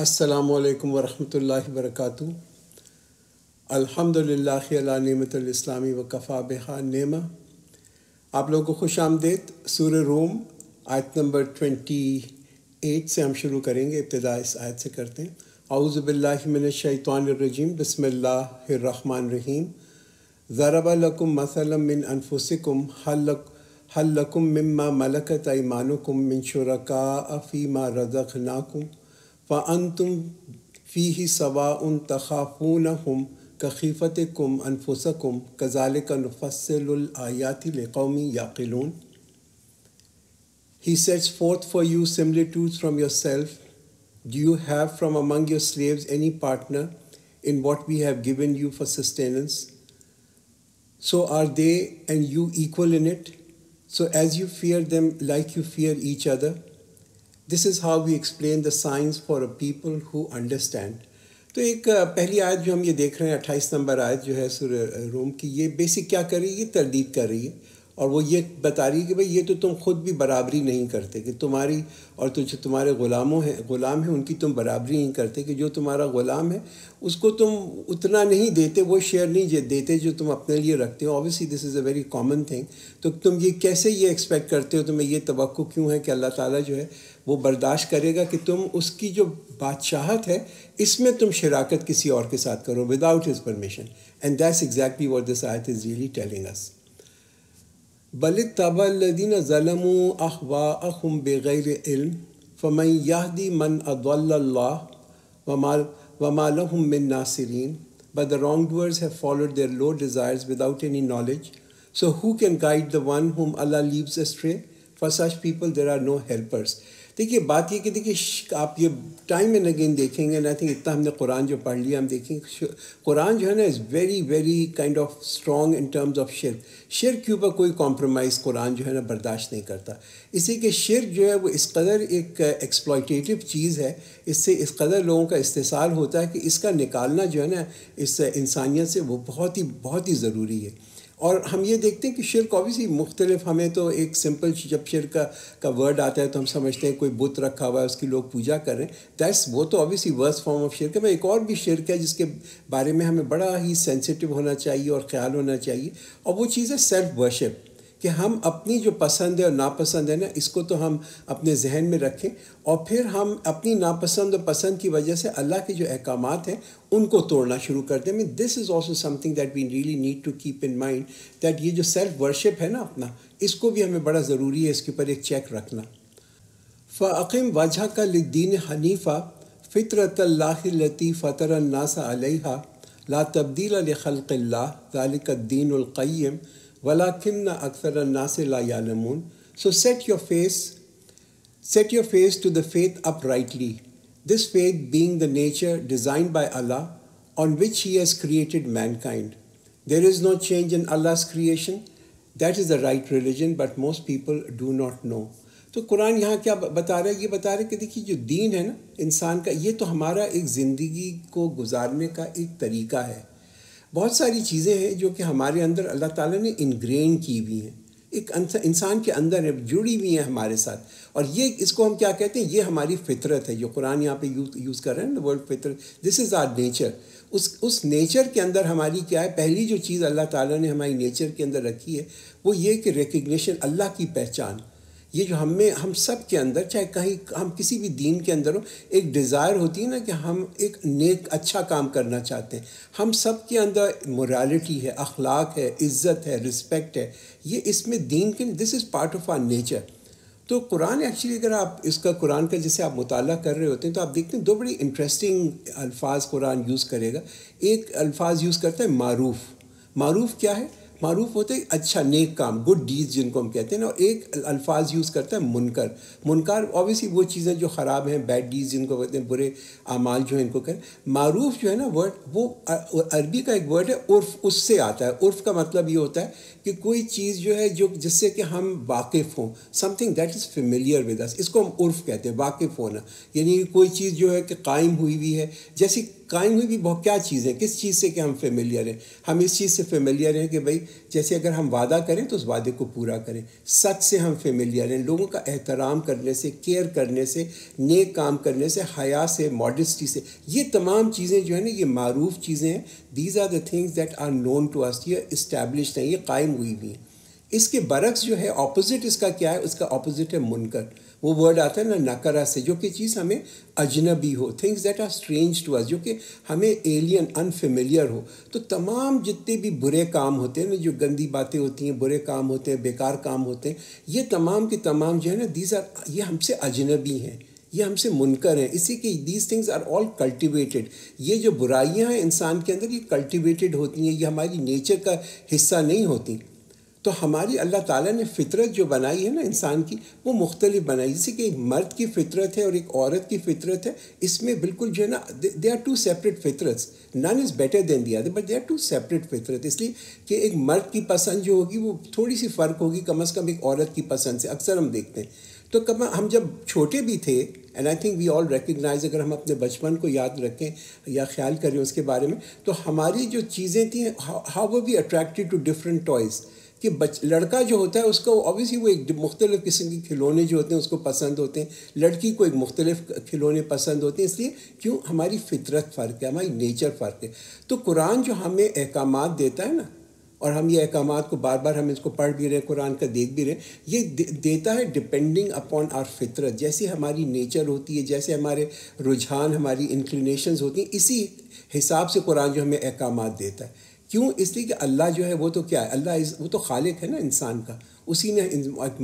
अस्सलाम वालेकुम वरहमतुल्लाहि वबरकातु अल्हम्दुलिल्लाहि अला नेमतुल इस्लामी व बिहा नेमा आप लोगों को खुश आमदेद सूर रोम आयत नंबर ट्वेंटी एट से हम शुरू करेंगे इब्तदा इस आयत से करते हैं आउज़बिल्लिमिनशैतरजीम बसमीम ज़रबलकुम मसलम मिन अनफुसिकुम हल्लक हल्लकुम मम्मा मलकत ऐमानुकुम मिन शुरका अफ़ीमा रज़क़नाकुम He sets forth for you similitudes from yourself. Do you have from among your slaves any partner in what we have given you for sustenance? So are they and you equal in it? So as you fear them, like you fear each other? This is how we explain the science for a people who understand तो एक पहली आयत जो हम ये देख रहे हैं अट्ठाईस नंबर आयत जो है सुर रोम की ये बेसिक क्या कर रही है तरदीद कर रही है और वो ये बता रही है कि भाई ये तो तुम खुद भी बराबरी नहीं करते कि तुम्हारी और तुझे तुम्हारे ग़ुलामों हैं ग़ुलाम हैं उनकी तुम बराबरी नहीं करते कि जो तुम्हारा ग़ुलाम है उसको तुम उतना नहीं देते वो शेयर नहीं देते जो तुम अपने लिए रखते हो obviously this is a very common thing तो तुम ये कैसे ये एक्सपेक्ट करते हो तुम्हें ये तो क्यों है कि अल्लाह ताला जो है वो बर्दाश्त करेगा कि तुम उसकी जो बादशाहत है इसमें तुम शराकत किसी और के साथ करो without his permission and that's exactly what this आयत इज रियली टेलिंग अस बल तबीन ज़लम अखवा अखम बैर इल्म फ़मई यादि मन अदल्ला वमाल वमालमिन नासरीन but the wrong doers have followed their low desires without any knowledge so who can guide the one whom Allah leaves a for such people there are no helpers देखिए बात ये कि देखिए आप ये टाइम एंड अगेन देखेंगे ना I think इतना हमने कुरान जो पढ़ लिया हम देखेंगे कुरान जो है ना is very very kind of strong in terms of शिर शिर के ऊपर कोई कॉम्प्रोमाइज़ कुरान जो है ना बर्दाश्त नहीं करता इसी के शिर जो है वो इस कदर एक एक्सप्लॉयटेटिव uh, चीज़ है इससे इस कदर लोगों का इस्तेसाल होता है कि इसका निकालना जो है ना इस uh, इंसानियत से वो बहुत ही बहुत ही ज़रूरी है और हम ये देखते हैं कि शिरक ऑबियसली मुख्तलिफ हमें तो एक सिंपल जब शिर का का वर्ड आता है तो हम समझते हैं कोई बुत रखा हुआ है उसकी लोग पूजा कर रहे हैं दैट्स वो तो ऑबियसली वर्स फॉर्म ऑफ शिरक है मैं एक और भी शिरक है जिसके बारे में हमें बड़ा ही सेंसिटिव होना चाहिए और ख्याल होना चाहिए और वो चीज़ है सेल्फ वर्शिप कि हम अपनी जो पसंद है और नापसंद है ना इसको तो हम अपने जहन में रखें और फिर हम अपनी नापसंद और पसंद की वजह से अल्लाह के जो अहकाम हैं उनको तोड़ना शुरू कर दें mean this is also something that we really need to keep in mind that ये जो सेल्फ वर्शिप है ना अपना इसको भी हमें बड़ा ज़रूरी है इसके ऊपर एक चेक रखना फ़ाकिम वजह का लद्दीन हनीफ़ा फ़ितरत लती फ़तर नासा ला तब्दील खल्क़ल्ला दालिकद्दीन yalamun. So set your face, set your face to the faith uprightly. This faith being the nature designed by Allah on which He has created mankind. There is no change in Allah's creation. That is the right religion, but most people do not know. तो कुरान यहाँ क्या बता रहा है ये बता रहा है कि देखिए जो दीन है ना इंसान का ये तो हमारा एक ज़िंदगी को गुजारने का एक तरीका है बहुत सारी चीज़ें हैं जो कि हमारे अंदर अल्लाह ताला ने इनग्रेन की हुई हैं एक इंसान के अंदर है जुड़ी हुई हैं हमारे साथ और ये इसको हम क्या कहते हैं ये हमारी फितरत है जो कुरान यहाँ पे यूज़ यूज़ कर रहे हैं ना वर्ल्ड फितरत दिस इज़ आर नेचर उस उस नेचर के अंदर हमारी क्या है पहली जो चीज़ अल्लाह ताला ने हमारी नेचर के अंदर रखी है वो ये कि रिकग्निशन अल्लाह की पहचान ये जो हम में हम सब के अंदर चाहे कहीं हम किसी भी दीन के अंदर हो एक डिज़ायर होती है ना कि हम एक नेक अच्छा काम करना चाहते हैं हम सब के अंदर मोरालिटी है अखलाक है इज़्ज़त है रिस्पेक्ट है ये इसमें दीन के this is part of our nature तो कुरान एक्चुअली अगर आप इसका कुरान का जैसे आप मुताल कर रहे होते हैं तो आप देखते हैं दो बड़ी इंटरेस्टिंग अल्फाज कुरान यूज़ करेगा एक अल्फाज यूज़ करता है मारूफ मारूफ क्या है मरूफ होते हैं अच्छा नेक काम गुड डीज जिनको हम कहते हैं ना और एक अल्फाज यूज़ करता है मुनकर मुनकर ऑब्वियसली वो चीज़ें जो ख़राब हैं बैड डीज जिनको कहते हैं बुरे अमाल जो हैं इनको कहें मरूफ जो है ना वर्ड वो अरबी का एक वर्ड है उर्फ उससे आता है उर्फ का मतलब ये होता है कि कोई चीज़ जो है जो जिससे कि हम वाकिफ़ हों something that is familiar with us इसको हम उर्फ कहते हैं वाकिफ़ होना यानी कोई चीज़ जो है कि कायम हुई हुई है जैसी कायम हुई भी बहुत क्या चीज़ है किस चीज़ से कि हम फेमिलियर हैं हम इस चीज़ से फेमिलियर हैं कि भाई जैसे अगर हम वादा करें तो उस वादे को पूरा करें सच से हम फेमिलियर हैं लोगों का एहतराम करने से केयर करने से नेक काम करने से हया से मॉडस्टी से ये तमाम चीज़ें जो है ना ये मरूफ चीज़ें हैं these are the things that are known to us ये इस्टेब्लिश हैं ये कायम हुई हुई हैं इसके बरक्स जो है ऑपोजिट इसका क्या है उसका ऑपोजिट है मुनकर वो वर्ड आता है ना नकरा से जो कि चीज़ हमें अजनबी हो things that are strange to us जो कि हमें एलियन अनफेमिलियर हो तो तमाम जितने भी बुरे काम होते हैं ना जो गंदी बातें होती हैं बुरे काम होते हैं बेकार काम होते हैं ये तमाम के तमाम जो है ना दीज आर ये हमसे अजनबी हैं ये हमसे मुनकर हैं इसी के these things are all cultivated ये जो बुराइयाँ हैं इंसान के अंदर ये कल्टिवेटेड होती हैं ये हमारी नेचर का हिस्सा नहीं होती तो हमारी अल्लाह ताला ने फितरत जो बनाई है ना इंसान की वो मुख्तलिफ बनाई जैसे कि एक मर्द की फितरत है और एक औरत की फितरत है इसमें बिल्कुल जो है ना दे आर टू सेपरेट फितरत none is better than the other but they are two separate फितरत इसलिए कि एक मर्द की पसंद जो होगी वो थोड़ी सी फ़र्क होगी कम अज़ कम एक औरत की पसंद से अक्सर हम देखते हैं तो कब हम जब छोटे भी थे and I think we all recognise अगर हम अपने बचपन को याद रखें या ख्याल करें उसके बारे में तो हमारी जो चीज़ें थी how we attracted to different toys कि बच लड़का जो होता है उसको ऑब्वियसली वो एक मुख्तलिफ़ किस्म के खिलौने जो होते हैं उसको पसंद होते हैं लड़की को एक मुख्तलिफ़ खिलौने पसंद होते हैं इसलिए क्यों हमारी फितरत फ़र्क है हमारी नेचर फ़र्क है तो कुरान जो हमें अहकाम देता है ना और हम ये अहकाम को बार बार हम इसको पढ़ भी रहे हैं कुरान का देख भी रहे हैं ये दे, देता है डिपेंडिंग अपॉन आर फितरत जैसे हमारी नेचर होती है जैसे हमारे रुझान हमारी इंक्लिनेशन होती हैं इसी हिसाब से कुरान जो हमें अहकाम देता है क्यों इसलिए कि अल्लाह जो है वो तो क्या है अल्लाह इस वो तो खालिक है ना इंसान का उसी ने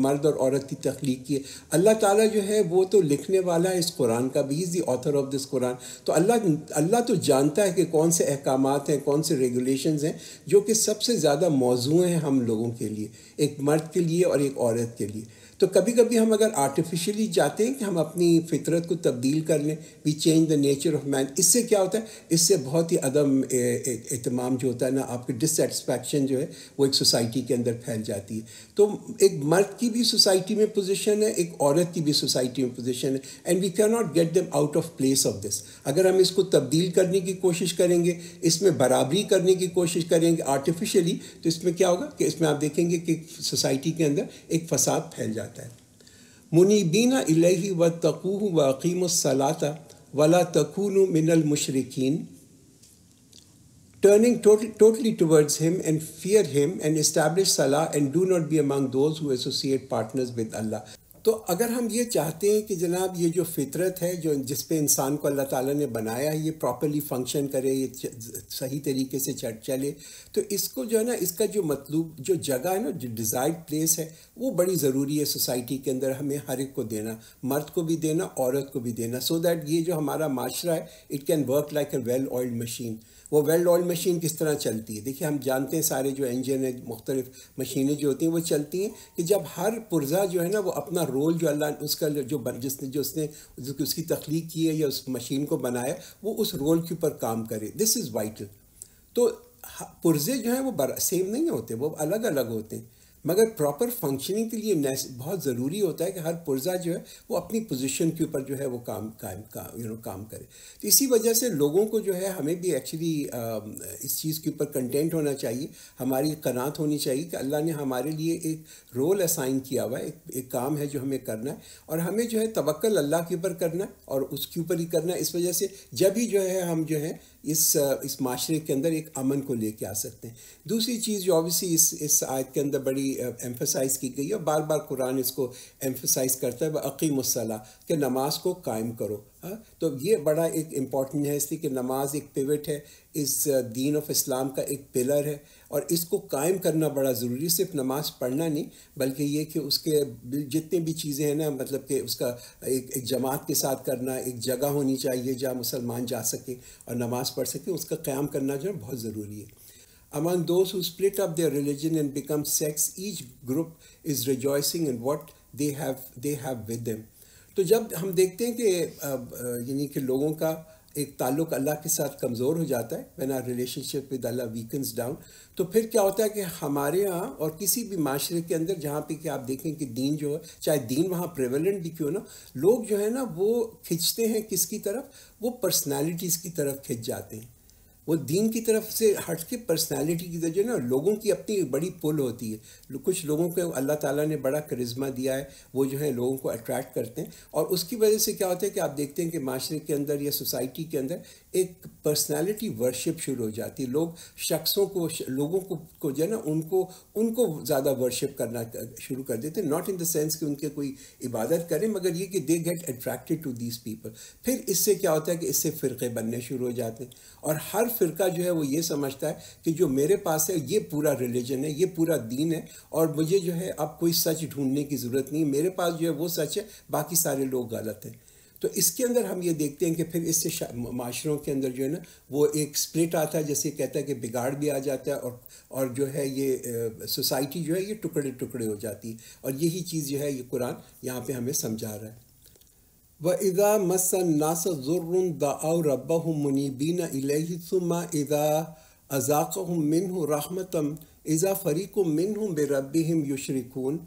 मर्द और औरत की तख्लीक की है अल्लाह ताला जो है वो तो लिखने वाला है इस कुरान का भी is the author of this Quran तो अल्लाह अल्लाह तो जानता है कि कौन से अहकाम हैं कौन से रेगुलेशंस हैं जो कि सबसे ज़्यादा मौजूँ हैं हम लोगों के लिए एक मर्द के लिए और एक औरत के लिए तो कभी कभी हम अगर आर्टिफिशियली जाते हैं कि हम अपनी फितरत को तब्दील कर लें we change the nature of man इससे क्या होता है इससे बहुत ही अदम एहतमाम जो होता है ना आपके डिससेटिस्फैक्शन जो है वो एक सोसाइटी के अंदर फैल जाती है तो एक मर्द की भी सोसाइटी में पोजिशन है एक औरत की भी सोसाइटी में पोजिशन है and we can not get them out of place of this अगर हम इसको तब्दील करने की कोशिश करेंगे इसमें बराबरी करने की कोशिश करेंगे आर्टिफिशली तो इसमें क्या होगा कि इसमें आप देखेंगे कि सोसाइटी के अंदर एक फसाद फैल जाएगा जाता है मुनीबीना अलही व तकूह वकीम सलाता वला तकून मिनल मुशरकिन turning totally towards him and fear him and establish सलाह and do not be among those who associate partners with Allah तो अगर हम ये चाहते हैं कि जनाब ये जो फितरत है जो जिस पे इंसान को अल्लाह ताला ने बनाया है ये प्रॉपरली फंक्शन करे ये सही तरीके से चले तो इसको जो है ना इसका जो मतलूब जो जगह है ना जो डिज़ायर्ड प्लेस है वो बड़ी ज़रूरी है सोसाइटी के अंदर हमें हर एक को देना मर्द को भी देना औरत को भी देना सो so दैट ये जो हमारा माशरा है it can work like a well oiled machine वो वेल्ड ऑयल मशीन किस तरह चलती है देखिए हम जानते हैं सारे जो इंजन है मुख्तलिफ मशीनें जो होती हैं वो चलती हैं कि जब हर पुर्जा जो है ना वो अपना रोल जो अल्लाह उसका जो जिसने जो उसने उसकी तख्लीक की है या उस मशीन को बनाया वो उस रोल के ऊपर काम करे दिस इज़ वाइटल तो पुर्जे जो हैं वो सेम नहीं होते वो अलग अलग होते हैं मगर प्रॉपर फंक्शनिंग के लिए बहुत ज़रूरी होता है कि हर पुर्जा जो है वो अपनी पोजीशन के ऊपर जो है वो काम काम का यू नो काम करे तो इसी वजह से लोगों को जो है हमें भी एक्चुअली um, इस चीज़ के ऊपर कंटेंट होना चाहिए हमारी कनात होनी चाहिए कि अल्लाह ने हमारे लिए एक रोल असाइन किया हुआ है एक, एक काम है जो हमें करना है और हमें जो है तवक्ल अल्लाह के ऊपर करना है और उसके ऊपर ही करना है इस वजह से जब ही जो है हम जो है इस इस माशरे के अंदर एक अमन को लेके आ सकते हैं दूसरी चीज़ जो ऑबियसली इस इस आयत के अंदर बड़ी एम्फोसाइज़ uh, की गई है बार बार कुरान इसको एम्फोसाइज़ करता है वह अकीम कि नमाज को कायम करो हाँ तो ये बड़ा एक इम्पॉर्टेंट है इसलिए कि नमाज एक पिवट है इस uh, दीन ऑफ इस्लाम का एक पिलर है और इसको कायम करना बड़ा ज़रूरी सिर्फ नमाज पढ़ना नहीं बल्कि ये कि उसके जितने भी चीज़ें हैं ना मतलब कि उसका एक एक जमात के साथ करना एक जगह होनी चाहिए जहाँ मुसलमान जा सके और नमाज पढ़ सके उसका क़्याम करना जो है बहुत ज़रूरी है among those who split their religion and become sects each group is is rejoicing in what they have, they have with तो जब हम देखते हैं कि यानी कि लोगों का एक ताल्लुक अल्लाह के साथ कमज़ोर हो जाता है when our relationship with Allah weakens down तो फिर क्या होता है कि हमारे यहाँ और किसी भी माशरे के अंदर जहाँ पे कि आप देखें कि दीन जो है चाहे दीन वहाँ प्रेवलेंट भी क्यों ना लोग जो है ना वो खिंचते हैं किसकी तरफ वो पर्सनालिटीज़ की तरफ खिंच जाते हैं वो दीन की तरफ से हट के पर्सनैलिटी की जो है ना लोगों की अपनी बड़ी पुल होती है कुछ लोगों को अल्लाह ताला ने बड़ा करिश्मा दिया है वो जो है लोगों को अट्रैक्ट करते हैं और उसकी वजह से क्या होता है कि आप देखते हैं कि माशरे के अंदर या सोसाइटी के अंदर एक पर्सनालिटी वर्शिप शुरू हो जाती है लोग शख्सों को लोगों को को जो है ना उनको उनको ज़्यादा वर्शिप करना शुरू कर देते हैं नॉट इन द सेंस कि उनके कोई इबादत करें मगर ये कि they get attracted to these people फिर इससे क्या होता है कि इससे फ़िरके बनने शुरू हो जाते हैं और हर फ़िरका जो है वो ये समझता है कि जो मेरे पास है ये पूरा रिलीजन है ये पूरा दीन है और मुझे जो है अब कोई सच ढूंढने की ज़रूरत नहीं मेरे पास जो है वो सच है बाकी सारे लोग गलत हैं तो इसके अंदर हम ये देखते हैं कि फिर इससे माशरों के अंदर जो है ना वो एक स्प्लिट आता है जैसे कहता है कि बिगाड़ भी आ जाता है और और जो है ये सोसाइटी जो है ये टुकड़े टुकड़े हो जाती है और यही चीज़ जो है ये कुरान यहाँ पे हमें समझा रहा है व इज़ा मसन्नास ज़ुर्रुन रब रब्बहु मुनीबीन इलैहि सुम्मा इज़ा मिन मिन्हु रहमतम इज़ा फ़रीकुम मिन्हुम बिरब्बिहिम युशरिकून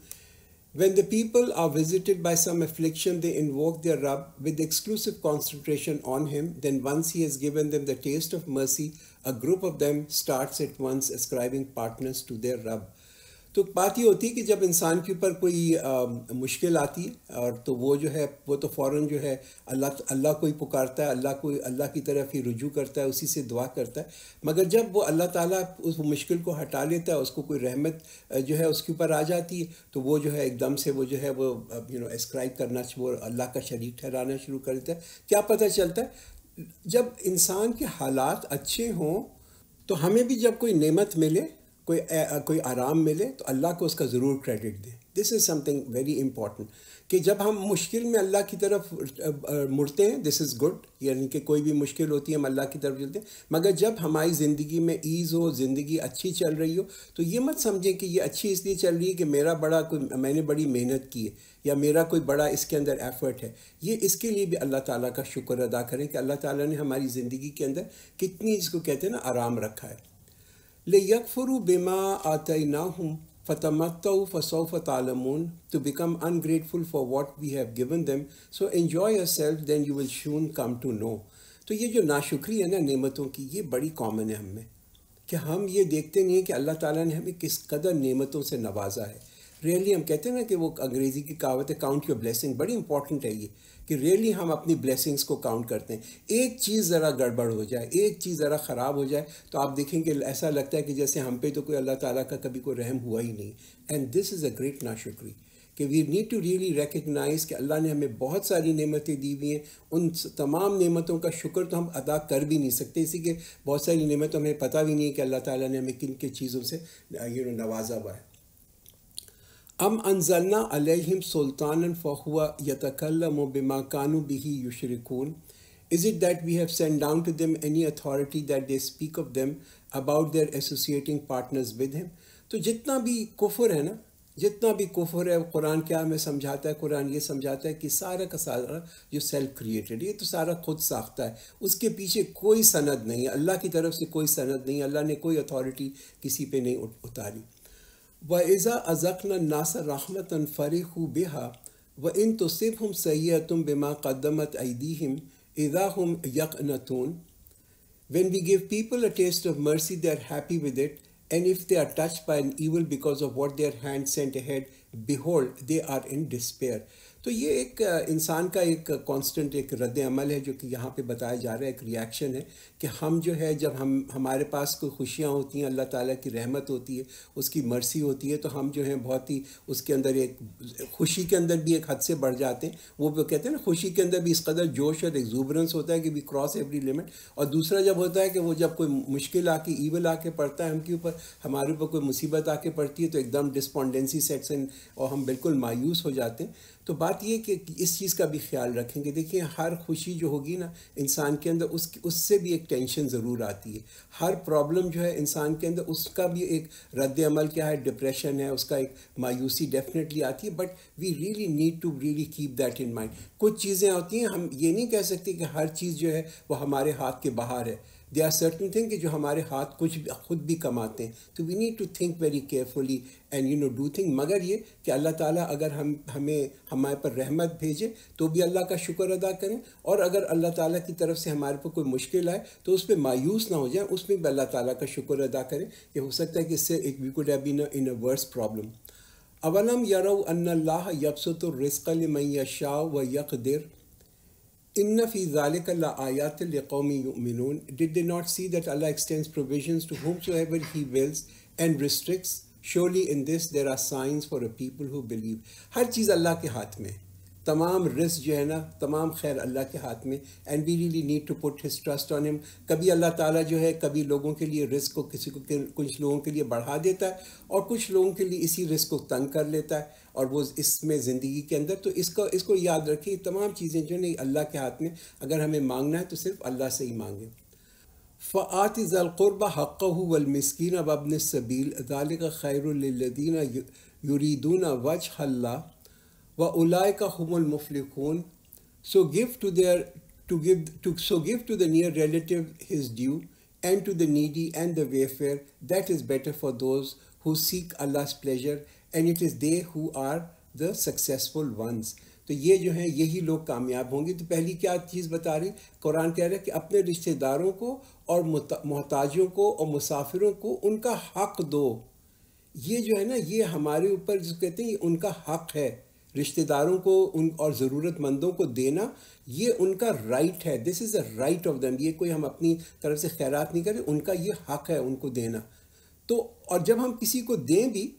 When the people are visited by some affliction, they invoke their Rabb with exclusive concentration on him. Then once he has given them the taste of mercy, a group of them starts at once ascribing partners to their Rabb. तो बात ये होती है कि जब इंसान के ऊपर कोई आ, मुश्किल आती है और तो वो जो है वो तो फ़ौर जो है अल्लाह अल्लाह को ही पुकारता है अल्लाह को अल्लाह की तरफ ही रुजू करता है उसी से दुआ करता है मगर जब वो अल्लाह ताला उस मुश्किल को हटा लेता है उसको कोई रहमत जो है उसके ऊपर आ जाती है तो वो जो है एकदम से वो जो है वो यू नो एस्क्राइब करना वो अल्लाह का शरीक ठहराना शुरू कर देता है क्या पता चलता है जब इंसान के हालात अच्छे हों तो हमें भी जब कोई नेमत मिले कोई आ, कोई आराम मिले तो अल्लाह को उसका ज़रूर क्रेडिट दें this is something very important कि जब हम मुश्किल में अल्लाह की तरफ मुड़ते हैं दिस इज़ गुड यानी कि कोई भी मुश्किल होती है हम अल्लाह की तरफ चलते हैं मगर जब हमारी ज़िंदगी में ईज़ हो ज़िंदगी अच्छी चल रही हो तो ये मत समझें कि ये अच्छी इसलिए चल रही है कि मेरा बड़ा कोई मैंने बड़ी मेहनत की है या मेरा कोई बड़ा इसके अंदर एफ़र्ट है ये इसके लिए भी अल्लाह ताला का शुक्र अदा करें कि अल्लाह ताला ने हमारी ज़िंदगी के अंदर कितनी इसको कहते हैं ना आराम रखा है لِيَكْفُرُوا بِمَا آتَيْنَاهُمْ فَتَمَتَّوْا فَسَوْفَ تَعْلَمُونَ To become ungrateful for what we have given them. So enjoy yourself, then you will soon come to know. तो ये जो नाशुक्री है ना नेमतों की ये बड़ी कॉमन है हम में कि हम ये देखते नहीं हैं कि अल्लाह ताला ने हमें किस कदर नेमतों से नवाजा है रियली हम कहते हैं ना कि वो अंग्रेज़ी की कहावत है काउंट योर ब्लेसिंग बड़ी इंपॉर्टेंट है ये कि रियली हम अपनी ब्लेसिंग्स को काउंट करते हैं एक चीज़ ज़रा गड़बड़ हो जाए एक चीज़ ज़रा ख़राब हो जाए तो आप देखेंगे ऐसा लगता है कि जैसे हम पे तो कोई अल्लाह ताला का कभी कोई रहम हुआ ही नहीं and this is a great ना शुक्री कि we need to really recognise कि अल्लाह ने हमें बहुत सारी नेमतें दी हुई हैं उन तमाम नेमतों का शुक्र तो हम अदा कर भी नहीं सकते इसी के बहुत सारी नेमतों हमें पता भी नहीं है कि अल्लाह ताला ने हमें किन किन चीज़ों से यू नो नवाजा हुआ है अम अनजलना अलहम सुल्तान फ़हुआ यतकल्लम बिमा कानू बिही युशरकून Is it that we have sent down to them any authority that they speak of them about their associating partners with him? तो जितना भी कुफर है ना जितना भी कुफर है कुरान क्या हमें समझाता है कुरान ये समझाता है कि सारा का सारा जो सेल्फ क्रिएटेड ये तो सारा खुद साख्ता है उसके पीछे कोई सनद नहीं अल्लाह की तरफ से कोई सनद नहीं अल्लाह ने कोई अथॉरिटी किसी पे नहीं उतारी وَإِذَا أَزَقْنَا النَّاسَ رَحْمَةً فَرِحُوا بِهَا وَإِن تُصِبْهُمْ سَيِّئَةٌ بِمَا قَدَّمَتْ أَيْدِيهِمْ إِذَا هُمْ يَقْنَطُونَ When we give people a taste of mercy, they are happy with it, and if they are touched by an evil because of what their hand sent ahead, behold, they are in despair. तो ये एक इंसान का एक constant एक रद्द अमल है जो कि यहाँ पे बताया जा रहा है एक रिएक्शन है कि हम जो है जब हम हमारे पास कोई खुशियाँ होती हैं अल्लाह ताला की रहमत होती है उसकी मर्सी होती है तो हम जो है बहुत ही उसके अंदर एक खुशी के अंदर भी एक हद से बढ़ जाते हैं वो भी कहते हैं ना खुशी के अंदर भी इस कदर जोश और एग्जूबरेंस होता है कि वी क्रॉस एवरी लिमिट और दूसरा जब होता है कि वो जब कोई मुश्किल आके ईवल आके पड़ता है हमके ऊपर हमारे ऊपर कोई मुसीबत आके पड़ती है तो एकदम डिस्पॉन्डेंसी सेक्शन और हम बिल्कुल मायूस हो जाते हैं तो बात यह कि इस चीज़ का भी ख्याल रखेंगे देखिए हर खुशी जो होगी ना इंसान के अंदर उस उससे भी एक टेंशन ज़रूर आती है हर प्रॉब्लम जो है इंसान के अंदर उसका भी एक रद्द अमल क्या है डिप्रेशन है उसका एक मायूसी डेफिनेटली आती है but we really need to really keep that in mind कुछ चीज़ें होती हैं हम ये नहीं कह सकते कि हर चीज़ जो है वो हमारे हाथ के बाहर है दे आर सर्टन थिंग जो हमारे हाथ कुछ भी खुद भी कमाते हैं तो we need to think very carefully and you know do thing मगर ये कि अल्लाह ताला अगर हम हमें हमारे पर रहमत भेजे तो भी अल्लाह का शुक्र अदा करें और अगर अल्लाह ताला की तरफ से हमारे पर कोई मुश्किल आए तो उस पर मायूस ना हो जाए उसमें भी अल्लाह ताला का शुक्र अदा करें कि हो सकता है कि इससे एक we could been in a worse problem अवलम यरव अल्लाह यबसत रिस्कल मैं शाह व यकदिर Did they not see that Allah extends provisions to whomsoever He wills and restricts? Surely in this there are signs for a people who believe. हर चीज़ अल्लाह के हाथ में है तमाम रिस्क जो है ना तमाम खैर अल्लाह के हाथ में and we really need to put his trust on him कभी अल्लाह ताला जो है कभी लोगों के लिए रिस्क को किसी को कुछ लोगों के लिए बढ़ा देता है और कुछ लोगों के लिए इसी रिस्क को तंग कर लेता है और वो इसमें ज़िंदगी के अंदर तो इसको इसको याद रखिए तमाम चीज़ें जो नहीं अल्लाह के हाथ में अगर हमें मांगना है तो सिर्फ अल्लाह से ही मांगे फ़ात ज़लक़ुरबा हक़ अब अबन सबील दाल खैरदीन यूरीदूना वज हल्ला وَأُولَٰئِكَ هُمُ الْمُفْلِحُونَ So give to their to give to so give to the near relative his due and to the needy and the wayfarer that is better for those who seek Allah's pleasure and it is they who are the successful ones तो ये जो हैं यही लोग कामयाब होंगे तो पहली क्या चीज़ बता रही कुरान कह रहा है कि अपने रिश्तेदारों को और मोहताजों को और मुसाफिरों को उनका हक दो ये जो है ना ये हमारे ऊपर जो कहते हैं उनका हक है रिश्तेदारों को उन और ज़रूरतमंदों को देना ये उनका राइट है this is the right of them ये कोई हम अपनी तरफ से खैरात नहीं करें उनका ये हक है उनको देना तो और जब हम किसी को दें भी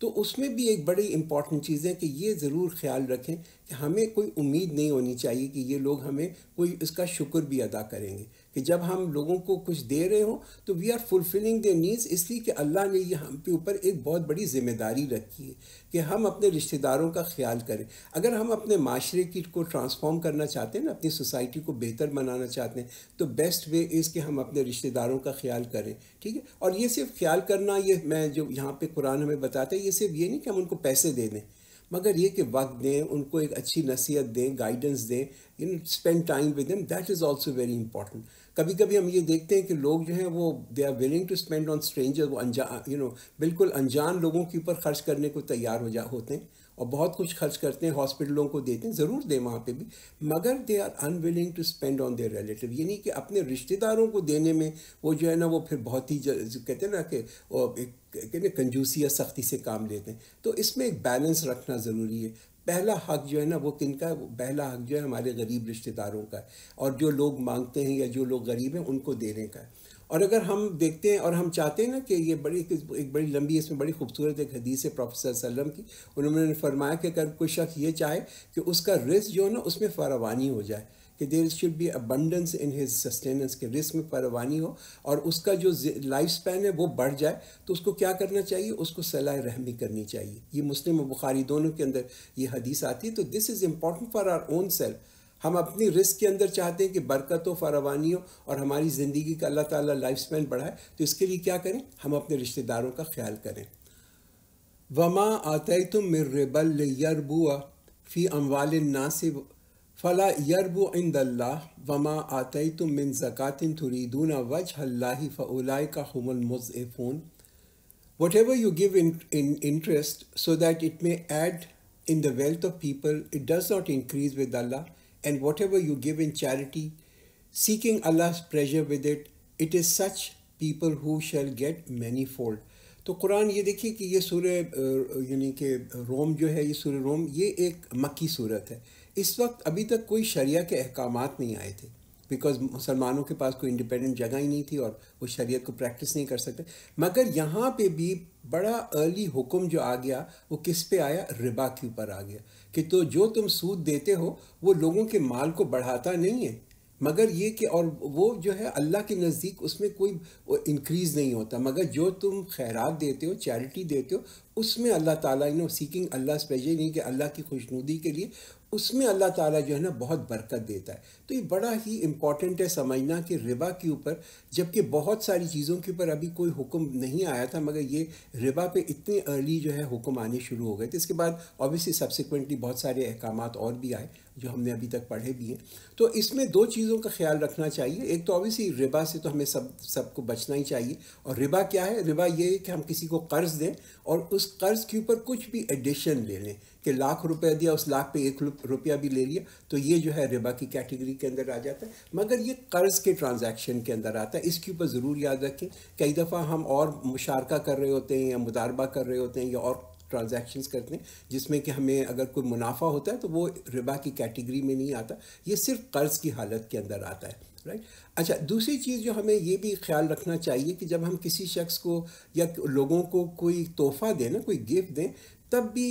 तो उसमें भी एक बड़ी इम्पॉर्टेंट चीज़ है कि ये ज़रूर ख्याल रखें कि हमें कोई उम्मीद नहीं होनी चाहिए कि ये लोग हमें कोई इसका शुक्र भी अदा करेंगे कि जब हम लोगों को कुछ दे रहे हों तो we are fulfilling the needs इसलिए कि अल्लाह ने ये हम पे ऊपर एक बहुत बड़ी जिम्मेदारी रखी है कि हम अपने रिश्तेदारों का ख्याल करें अगर हम अपने माशरे की को ट्रांसफॉर्म करना चाहते हैं ना अपनी सोसाइटी को बेहतर बनाना चाहते हैं तो बेस्ट वे इज़ कि हम अपने रिश्तेदारों का ख्याल करें ठीक है और ये सिर्फ ख्याल करना ये मैं जो यहाँ पर कुरान हमें बताते हैं ये सिर्फ ये नहीं कि हम उनको पैसे दे दें मगर ये कि वक्त दें उनको एक अच्छी नसीहत दें गाइडेंस दें you know spend time with them that is also very important कभी कभी हम ये देखते हैं कि लोग जो हैं वो they are willing to spend on stranger वो अनजान यू नो बिल्कुल अनजान लोगों के ऊपर खर्च करने को तैयार हो जा होते हैं और बहुत कुछ खर्च करते हैं हॉस्पिटलों को देते हैं ज़रूर दें वहाँ पे भी मगर they are unwilling to spend on their relative यानी कि अपने रिश्तेदारों को देने में वो जो है ना वो फिर बहुत ही कहते हैं ना कि एक कहते हैं कंजूसी या सख्ती से काम लेते हैं तो इसमें एक बैलेंस रखना ज़रूरी है पहला हक जो है ना वो किन का पहला हक जो है हमारे गरीब रिश्तेदारों का और जो लोग मांगते हैं या जो लोग गरीब हैं उनको देने का है और अगर हम देखते हैं और हम चाहते हैं ना कि ये बड़ी एक बड़ी लंबी इसमें बड़ी खूबसूरत एक हदीस है प्रोफेसर सल्लम की उन्होंने फरमाया कि अगर कोई शख्स ये चाहे कि उसका रिस्क जो है ना उसमें फरावानी हो जाए कि there should be abundance in his sustenance के रिस्क में परवानी हो और उसका जो लाइफ स्पैन है वो बढ़ जाए तो उसको क्या करना चाहिए उसको सलाह रहमी करनी चाहिए ये मुस्लिम और बुखारी दोनों के अंदर ये हदीस आती है तो this is important for our own self हम अपनी रिस्क के अंदर चाहते हैं कि बरकत हो फरवानी हो और हमारी ज़िंदगी का अल्लाह ताला लाइफ स्पैन बढ़ाए तो इसके लिए क्या करें हम अपने रिश्तेदारों का ख्याल करें वमा आते तुम मिर्रबल यरबुआ फ़ी अम्वाल नासिब फ़ला यरबु इंदल्ला वमा आतई तुम मिन ज़क़ातिन तुरीदून वज अल्लाह फ़लाय का हमल मुज़फ़ून whatever you give in in interest so that it may add in the wealth of people it does not increase with Allah and whatever you give in charity seeking Allah pleasure with it it is such people who shall get many fold तो Quran ये देखिए कि ये सूर्य यानी कि रोम जो है ये सूर्य रोम ये एक मक्की सूरत है इस वक्त अभी तक कोई शरिया के अहकाम नहीं आए थे बिकॉज मुसलमानों के पास कोई इंडिपेंडेंट जगह ही नहीं थी और वो शरीयत को प्रैक्टिस नहीं कर सकते मगर यहाँ पे भी बड़ा अर्ली हुक्म जो आ गया वो किस पे आया रिबा के ऊपर आ गया कि तो जो तुम सूद देते हो वो लोगों के माल को बढ़ाता नहीं है मगर ये कि और वो जो है अल्लाह के नज़दीक उसमें कोई इंक्रीज़ नहीं होता मगर जो तुम खैरात देते हो चैरिटी देते हो उसमें अल्लाह ताला यू सीकिंग अल्लाह स्पेशली नहीं कि अल्लाह की खुशनुदी के लिए उसमें अल्लाह ताला जो है ना बहुत बरकत देता है तो ये बड़ा ही इम्पॉर्टेंट है समझना कि रिबा के ऊपर जबकि बहुत सारी चीज़ों के ऊपर अभी कोई हुक्म नहीं आया था मगर ये रिबा पे इतने अर्ली जो है हुक्म आने शुरू हो गए थे इसके बाद ऑब्वियसली सब्सिक्वेंटली बहुत सारे अहकाम और भी आए जो हमने अभी तक पढ़े भी हैं तो इसमें दो चीज़ों का ख्याल रखना चाहिए एक तो ऑब्वियसली रिबा से तो हमें सब सबको बचना ही चाहिए और रिबा क्या है रिबा ये है कि हम किसी को कर्ज़ दें और उस कर्ज़ के ऊपर कुछ भी एडिशन ले लें कि लाख रुपया दिया उस लाख पे एक रुपया भी ले लिया तो ये जो है रिबा की कैटेगरी के अंदर आ जाता है मगर ये कर्ज़ के ट्रांजैक्शन के अंदर आता है इसके ऊपर ज़रूर याद रखें कई दफ़ा हम और मुशारका कर रहे होते हैं या मुदारबा कर रहे होते हैं या और ट्रांजैक्शंस करते हैं जिसमें कि हमें अगर कोई मुनाफा होता है तो वो रिबा की कैटेगरी में नहीं आता ये सिर्फ कर्ज़ की हालत के अंदर आता है राइट अच्छा दूसरी चीज़ जो हमें ये भी ख्याल रखना चाहिए कि जब हम किसी शख्स को या लोगों को कोई तोहफ़ा दें ना कोई गिफ्ट दें तब भी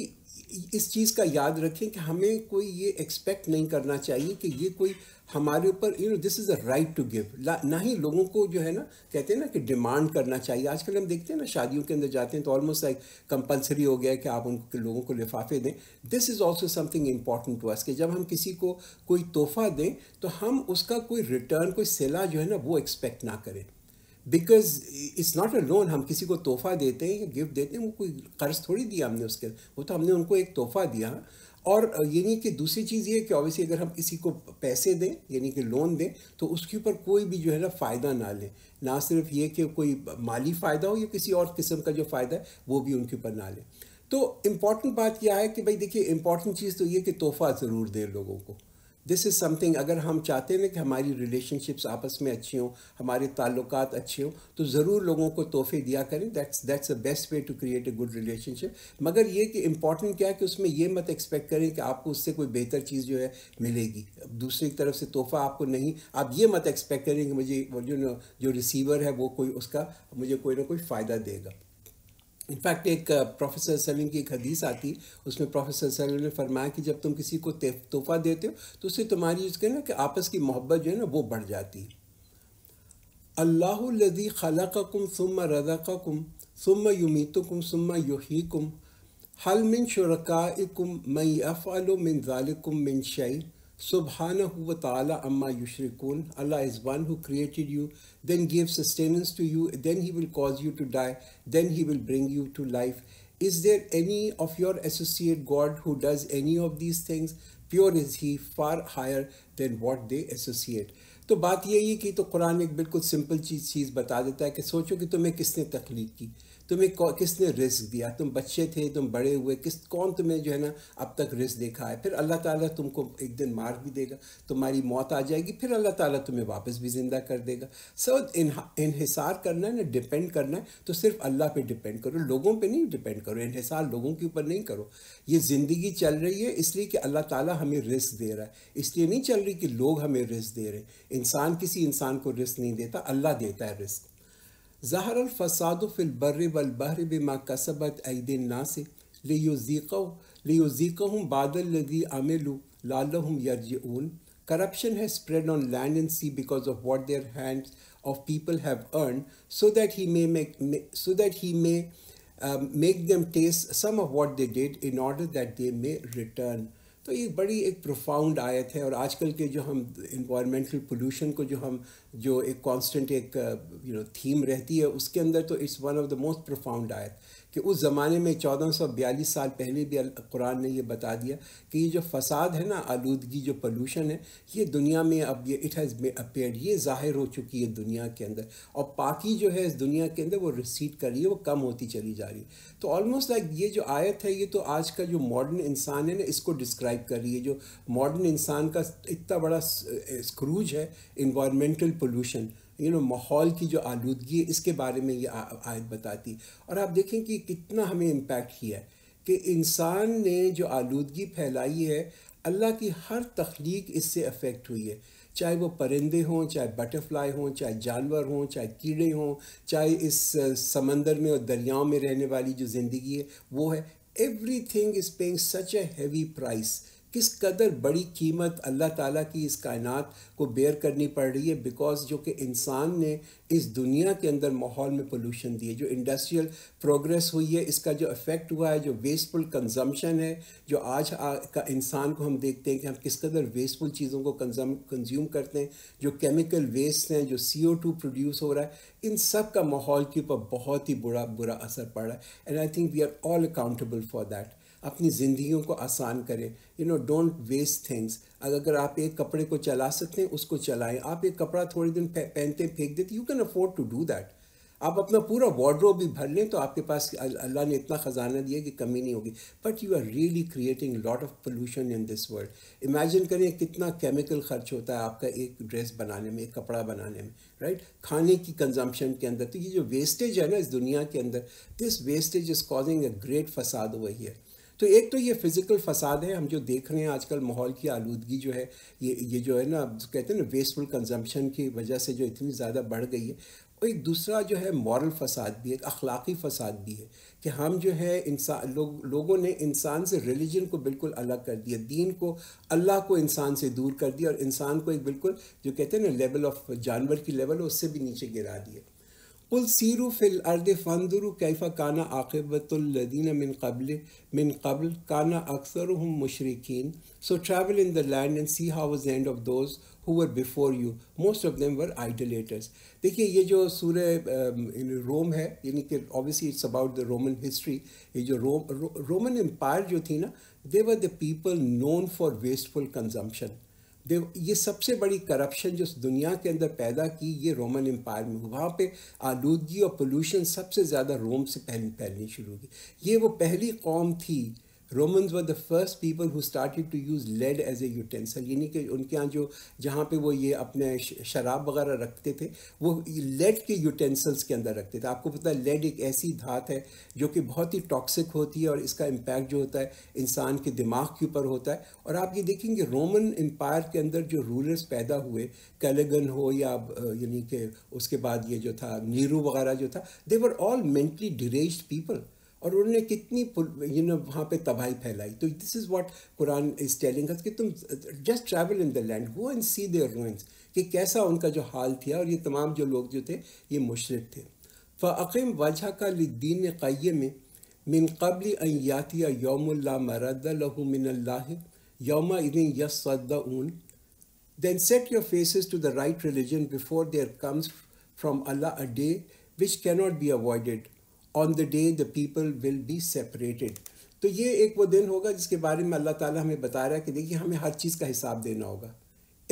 इस चीज़ का याद रखें कि हमें कोई ये एक्सपेक्ट नहीं करना चाहिए कि ये कोई हमारे ऊपर you know this is a right to give ना ही लोगों को जो है ना कहते हैं ना कि डिमांड करना चाहिए आजकल हम देखते हैं ना शादियों के अंदर जाते हैं तो ऑलमोस्ट लाइक कंपलसरी हो गया है कि आप उनको लोगों को लिफाफे दें this is also something important to us कि जब हम किसी को कोई तोहफा दें तो हम उसका कोई रिटर्न कोई सिला जो है ना वो एक्सपेक्ट ना करें because it's not a loan हम किसी को तोहफा देते हैं या गिफ्ट देते हैं वो कोई कर्ज थोड़ी दिया हमने उसके वो तो हमने उनको एक तोहफा दिया और ये नहीं कि दूसरी चीज़ ये कि ऑब्वियसली अगर हम किसी को पैसे दें यानी कि लोन दें तो उसके ऊपर कोई भी जो है ना फ़ायदा ना लें ना सिर्फ ये कि कोई माली फ़ायदा हो या किसी और किस्म का जो फ़ायदा है वो भी उनके ऊपर ना लें तो इम्पॉर्टेंट बात यह है कि भाई देखिए इम्पॉर्टेंट चीज़ तो ये कि तोहफ़ा ज़रूर दें लोगों को दिस इज़ समथिंग अगर हम चाहते हैं कि हमारी रिलेशनशिप्स आपस में अच्छी हों हमारे ताल्लुक अच्छे हों तो ज़रूर लोगों को तोहफे दिया करें that's that's a best way to create a good relationship मगर ये कि इंपॉर्टेंट क्या है कि उसमें ये मत एक्सपेक्ट करें कि आपको उससे कोई बेहतर चीज़ जो है मिलेगी दूसरी तरफ से तोहफ़ा आपको नहीं आप ये मत एक्सपेक्ट करें कि मुझे जो जो रिसीवर है वो कोई उसका मुझे कोई ना कोई फ़ायदा देगा इनफैक्ट एक प्रोफेसर uh, सलीम की एक हदीस आती उसमें प्रोफेसर सलीम ने फरमाया कि जब तुम किसी को तोहफा देते हो तो उससे तुम्हारी उसके ना कि आपस की मोहब्बत जो है ना वो बढ़ जाती अल्लाह अल्लाहदी खलकुम सुम रज़कुम सुम युमीतुकुम सुम युहीकुम हल मिन शुरकाकुम मई अलो मिन ज़ालकुम मिन शई Subhanahu wa ta'ala amma yushrikun. Allah is one who created you, then gave sustenance to you, then he will cause you to die, then he will bring you to life. Is there any of your associate God who does any of these things? Pure is He, far higher than what they associate. तो बात यही है कि तो कुरान एक बिल्कुल simple चीज़ चीज़ बता देता है कि सोचो कि तुम्हें किसने की तुम्हें किसने रिस्क दिया तुम बच्चे थे तुम बड़े हुए किस कौन तुम्हें जो है ना अब तक रिस्क देखा है फिर अल्लाह ताला तुमको एक दिन मार भी देगा तुम्हारी मौत आ जाएगी फिर अल्लाह ताला तुम्हें वापस भी ज़िंदा कर देगा सब इनहिसार करना है ना डिपेंड करना है तो सिर्फ अल्लाह पर डिपेंड करो लोगों पर नहीं डिपेंड करो इनहिसार लोगों के ऊपर नहीं करो ये ज़िंदगी चल रही है इसलिए कि अल्लाह ताली हमें रिस्क दे रहा है इसलिए नहीं चल रही कि लोग हमें रिस्क दे रहे इंसान किसी इंसान को रिस्क नहीं देता अल्लाह देता है risk ظهر الفساد في البر والبحر بما كسبت أيدي الناس ليذيقوا ليذيقهم بعض الذي عملوا لعلهم يرجعون Corruption has spread on land and sea because of what their hands of people have earned, so that he may make so that he may um, make them taste some of what they did in order that they may return. तो ये बड़ी एक profound आयत है और आजकल के जो हम इन्वायरमेंटल पोल्यूशन को जो हम जो एक कांस्टेंट एक यू नो थीम रहती है उसके अंदर तो it's one of the most profound आयत कि उस ज़माने में चौदह सौ बयालीस साल पहले भी कुरान ने ये बता दिया कि ये जो फसाद है ना आलूदगी जो पोलूशन है ये दुनिया में अब ये इट हैज़ मे अपेयर ये ज़ाहिर हो चुकी है दुनिया के अंदर और पाकि जो है इस दुनिया के अंदर वो रिसीट कर रही है वो कम होती चली जा रही है तो ऑलमोस्ट लाइक ये जो आयत है ये तो आज का जो मॉडर्न इंसान है ना इसको डिस्क्राइब कर रही है जो मॉडर्न इंसान का इतना बड़ा स्क्रूज है इन्वामेंटल पोलूशन यू नो माहौल की जो आलूदगी है इसके बारे में ये आयत बताती और आप देखें कि कितना हमें इम्पैक्ट किया है कि इंसान ने जो आलूदगी फैलाई है अल्लाह की हर तख्लीक इससे अफेक्ट हुई है चाहे वो परिंदे हों चाहे बटरफ्लाई हों चाहे जानवर हों चाहे कीड़े हों चाहे इस समंदर में और दरियाओं में रहने वाली जो ज़िंदगी है वो है everything is paying such a heavy price किस कदर बड़ी कीमत अल्लाह ताला की इस कायनात को बेयर करनी पड़ रही है बिकॉज जो कि इंसान ने इस दुनिया के अंदर माहौल में पोल्यूशन दिए जो इंडस्ट्रियल प्रोग्रेस हुई है इसका जो इफ़ेक्ट हुआ है जो वेस्टफुल कंजम्पशन है जो आज आ, का इंसान को हम देखते हैं कि हम किस कदर वेस्टफुल चीज़ों को कंज्यूम करते हैं जो केमिकल वेस्ट हैं जो सी प्रोड्यूस हो रहा है इन सब का माहौल के ऊपर बहुत ही बुरा बुरा असर पड़ रहा है and I think we are all accountable for that अपनी ज़िंदगियों को आसान करें you know don't waste things अगर आप एक कपड़े को चला सकते हैं उसको चलाएं आप एक कपड़ा थोड़े दिन पहनते फेंक देते you can afford to do that आप अपना पूरा वार्ड्रोब भी भर लें तो आपके पास अल्लाह ने इतना ख़जाना दिया कि कमी नहीं होगी but you are really creating lot of pollution in this world imagine करें कितना केमिकल खर्च होता है आपका एक ड्रेस बनाने में एक कपड़ा बनाने में राइट right? खाने की कंजम्पशन के अंदर तो ये जो वेस्टेज है ना इस दुनिया के अंदर this wastage is causing a great फसाद हुआ ही है तो एक तो ये फिज़िकल फसाद है हम जो देख रहे हैं आजकल माहौल की आलूदगी जो है ये ये जो है ना कहते हैं ना वेस्टफुल कंजम्पशन की वजह से जो इतनी ज़्यादा बढ़ गई है और एक दूसरा जो है मॉरल फसाद भी है एक अखलाक़ी फसाद भी है कि हम जो है इंसान लोग लोगों ने इंसान से रिलीजन को बिल्कुल अलग कर दिया दीन को अल्लाह को इंसान से दूर कर दिया और इंसान को एक बिल्कुल जो कहते हैं ना लेवल ऑफ जानवर की लेवल उससे भी नीचे गिरा दिया कुल सीरू फिल अर्द फंदरू कैफा काना आकबतुल्लदीन मिन कबल मिन कबल काना अक्सर हम मुशरकिन so travel in the land and see how was end of those who were before you most of them were idolaters देखिए ये जो सूर्य रोम है यानी कि obviously it's about the Roman history ये जो रोम रोमन एम्पायर जो थी ना they were the people known for wasteful consumption देव ये सबसे बड़ी करप्शन जो दुनिया के अंदर पैदा की ये रोमन एम्पायर में वहाँ पे आलूदगी और पोल्यूशन सबसे ज़्यादा रोम से पहले फैलनी शुरू हुई ये वो पहली कौम थी Romans were the first people who started to use lead as a utensil यानी कि उनके यहाँ जो जहाँ पे वो ये अपने शराब वगैरह रखते थे वो लेड के यूटेंसल्स के अंदर रखते थे आपको पता है लेड एक ऐसी धात है जो कि बहुत ही टॉक्सिक होती है और इसका इम्पैक्ट जो होता है इंसान के दिमाग के ऊपर होता है और आप ये देखेंगे रोमन एम्पायर के अंदर जो रूलर्स पैदा हुए कैलेगन हो या यानी कि उसके बाद ये जो था नीरू वगैरह जो था they were all mentally deranged people और उन्होंने कितनी यू नो वहाँ पे तबाही फैलाई तो this is what Quran is telling कि तुम just travel in the land go and see their ruins कि कैसा उनका जो हाल था और ये तमाम जो लोग जो थे ये मुशरक थे फ़ीम वजह का लिद्दीन क़ै में मिन कबल अतिया योम मरद लहमिनल्ला योम इदिन यसद्दून Then set your faces to the right religion before there comes from Allah a day which cannot be avoided on the day the people will be separated तो ये एक वो दिन होगा जिसके बारे में अल्लाह ताला हमें बता रहा है कि देखिए हमें हर चीज़ का हिसाब देना होगा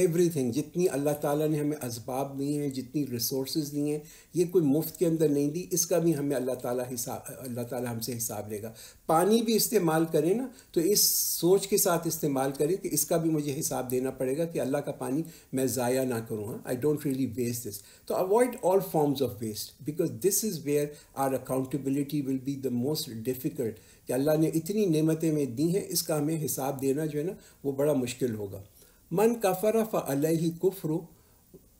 एवरीथिंग जितनी अल्लाह ताला ने हमें इसबाब दिए हैं जितनी रिसोर्स दिए हैं ये कोई मुफ्त के अंदर नहीं दी इसका भी हमें अल्लाह ताला हिसाब अल्लाह ताला हमसे हिसाब लेगा पानी भी इस्तेमाल करें ना तो इस सोच के साथ इस्तेमाल करें कि इसका भी मुझे हिसाब देना पड़ेगा कि अल्लाह का पानी मैं ज़ाया ना करूँ हाँ I don't really waste this तो avoid all forms of waste because this is where our accountability will be the most difficult कि अल्लाह ने इतनी नेमतें में दी हैं इसका हमें हिसाब देना जो है ना वो बड़ा मुश्किल होगा मन कफ़र फ़लही कुफ़्र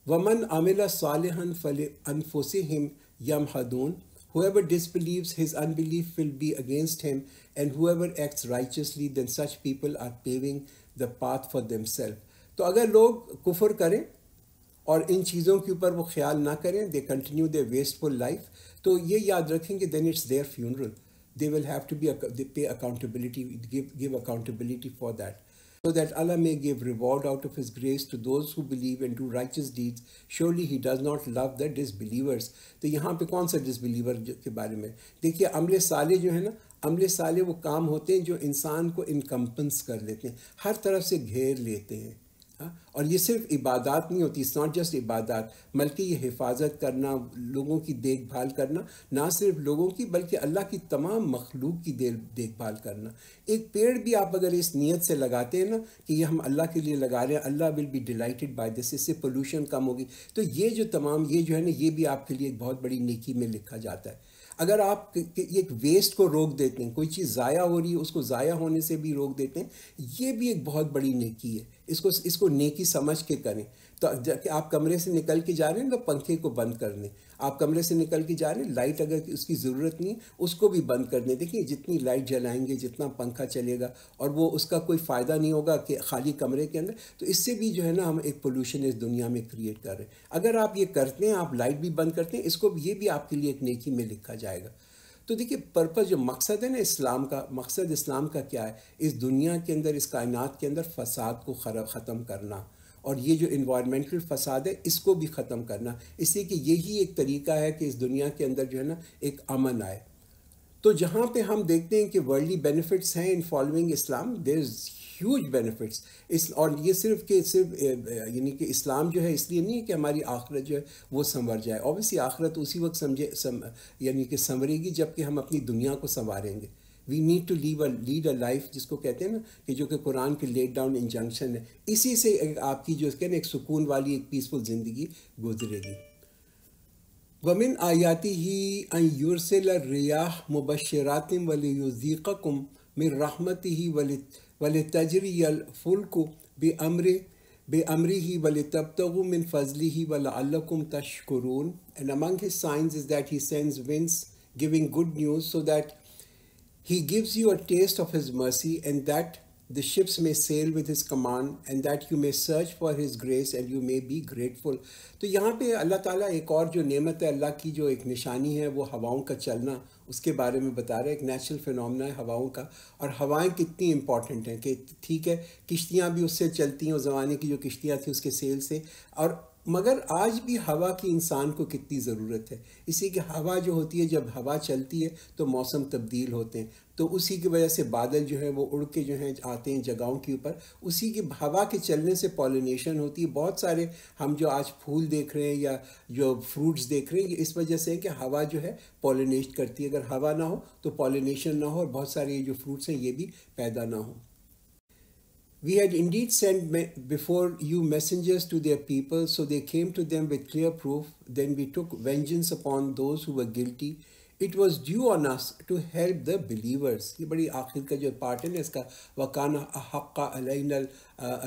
व मन अमिल सालहन फल अनफोसिम यम हदून Whoever disbelieves, his unbelief will be against him, and whoever acts righteously, then such people are paving the path for themselves. तो अगर लोग कुफर करें और इन चीज़ों के ऊपर वो ख्याल ना करें they continue the wasteful life तो ये याद रखें कि then it's their funeral they will have to be pay accountability give accountability for that so that Allah may give reward out of His grace to those who believe and do righteous deeds. Surely He does not love the disbelievers. तो यहाँ पे कौन सा disbeliever के बारे में देखिए अमले साले जो है ना अमले साले वो काम होते हैं जो इंसान को इनकम्पन्स कर लेते हैं हर तरफ से घेर लेते हैं हाँ? और ये सिर्फ इबादत नहीं होती इट्स नॉट जस्ट इबादत बल्कि ये हिफाजत करना लोगों की देखभाल करना ना सिर्फ लोगों की बल्कि अल्लाह की तमाम मखलूक की देखभाल करना एक पेड़ भी आप अगर इस नीयत से लगाते हैं ना कि ये हम अल्लाह के लिए लगा रहे हैं Allah will be delighted by this इससे पोल्यूशन कम होगी तो ये जो तमाम ये जो है ना ये भी आपके लिए एक बहुत बड़ी नेकी में लिखा जाता है अगर आप एक वेस्ट को रोक देते हैं कोई चीज़ ज़ाया हो रही है उसको ज़ाया होने से भी रोक देते हैं ये भी एक बहुत बड़ी नेकी है इसको इसको नेकी समझ के करें तो आप कमरे से निकल के जा रहे हैं तो पंखे को बंद कर दें आप कमरे से निकल के जा रहे हैं लाइट अगर उसकी ज़रूरत नहीं उसको भी बंद कर दें देखिए जितनी लाइट जलाएंगे जितना पंखा चलेगा और वो उसका कोई फ़ायदा नहीं होगा कि खाली कमरे के अंदर तो इससे भी जो है ना हम एक पोल्यूशन इस दुनिया में क्रिएट कर रहे हैं अगर आप ये करते हैं आप लाइट भी बंद करते हैं इसको ये भी आपके लिए एक नेकी में लिखा जाएगा तो देखिए पर्पज़ जो मकसद है ना इस्लाम का मकसद इस्लाम का क्या है इस दुनिया के अंदर इस कायनात के अंदर फसाद को ख़त्म करना और ये जो इन्वायरमेंटल फसाद है इसको भी ख़त्म करना इसलिए कि यही एक तरीका है कि इस दुनिया के अंदर जो है ना एक अमन आए तो जहाँ पे हम देखते हैं कि वर्ल्डली बेनिफिट्स हैं in following Islam there is huge benefits इस और ये सिर्फ के सिर्फ यानी कि इस्लाम जो है इसलिए नहीं है कि हमारी आखरत जो है वो संवर जाए ऑब्वियसली आखरत उसी वक्त समझे सम, यानी कि संवरेगी जबकि हम अपनी दुनिया को संवारेंगे we need to leave lead a life जिसको कहते हैं ना कि जो कि कुरान के लेट डाउन इंजंक्शन है इसी से आपकी जो कहते हैं एक सुकून वाली एक पीसफुल ज़िंदगी गुजरेगी वमिन आयाती ही अयुरसिल रियाह मुबशरातिम वलयुज़ीक़कुम मिन रहमत ही वल वल तजरियल फुल्क बे अमरे बे amri hi walitabtagu min fazlihi wala'allakum तशकुरून and among his signs is that he sends winds giving good news so that He gives you a taste of His mercy, and that the ships may sail with His command, and that you may search for His grace, and you may be grateful. तो यहाँ पे अल्लाह ताला एक और जो नेमत है अल्लाह की जो एक निशानी है वो हवाओं का चलना उसके बारे में बता रहे है एक नेचुरल फिनोमेना है हवाओं का और हवाएं कितनी इंपॉर्टेंट हैं कि ठीक है किश्तियाँ भी उससे चलती हैं उस ज़माने की जो किश्तियाँ थी उसके सेल से और मगर आज भी हवा की इंसान को कितनी ज़रूरत है इसी की हवा जो होती है जब हवा चलती है तो मौसम तब्दील होते हैं तो उसी की वजह से बादल जो है वो उड़ के जो हैं आते हैं जगहों के ऊपर उसी की हवा के चलने से पॉलिनेशन होती है बहुत सारे हम जो आज फूल देख रहे हैं या जो फ्रूट्स देख रहे हैं इस वजह से है कि हवा जो है पॉलिनेट करती है अगर हवा ना हो तो पॉलिनेशन ना हो और बहुत सारे ये जो फ्रूट्स हैं ये भी पैदा ना हो We had indeed sent before you messengers to their people, so they came to them with clear proof. Then we took vengeance upon those who were guilty. It was due on us to help the believers. ये बड़ी आखिर का जो part है ना इसका वकाना अलैनल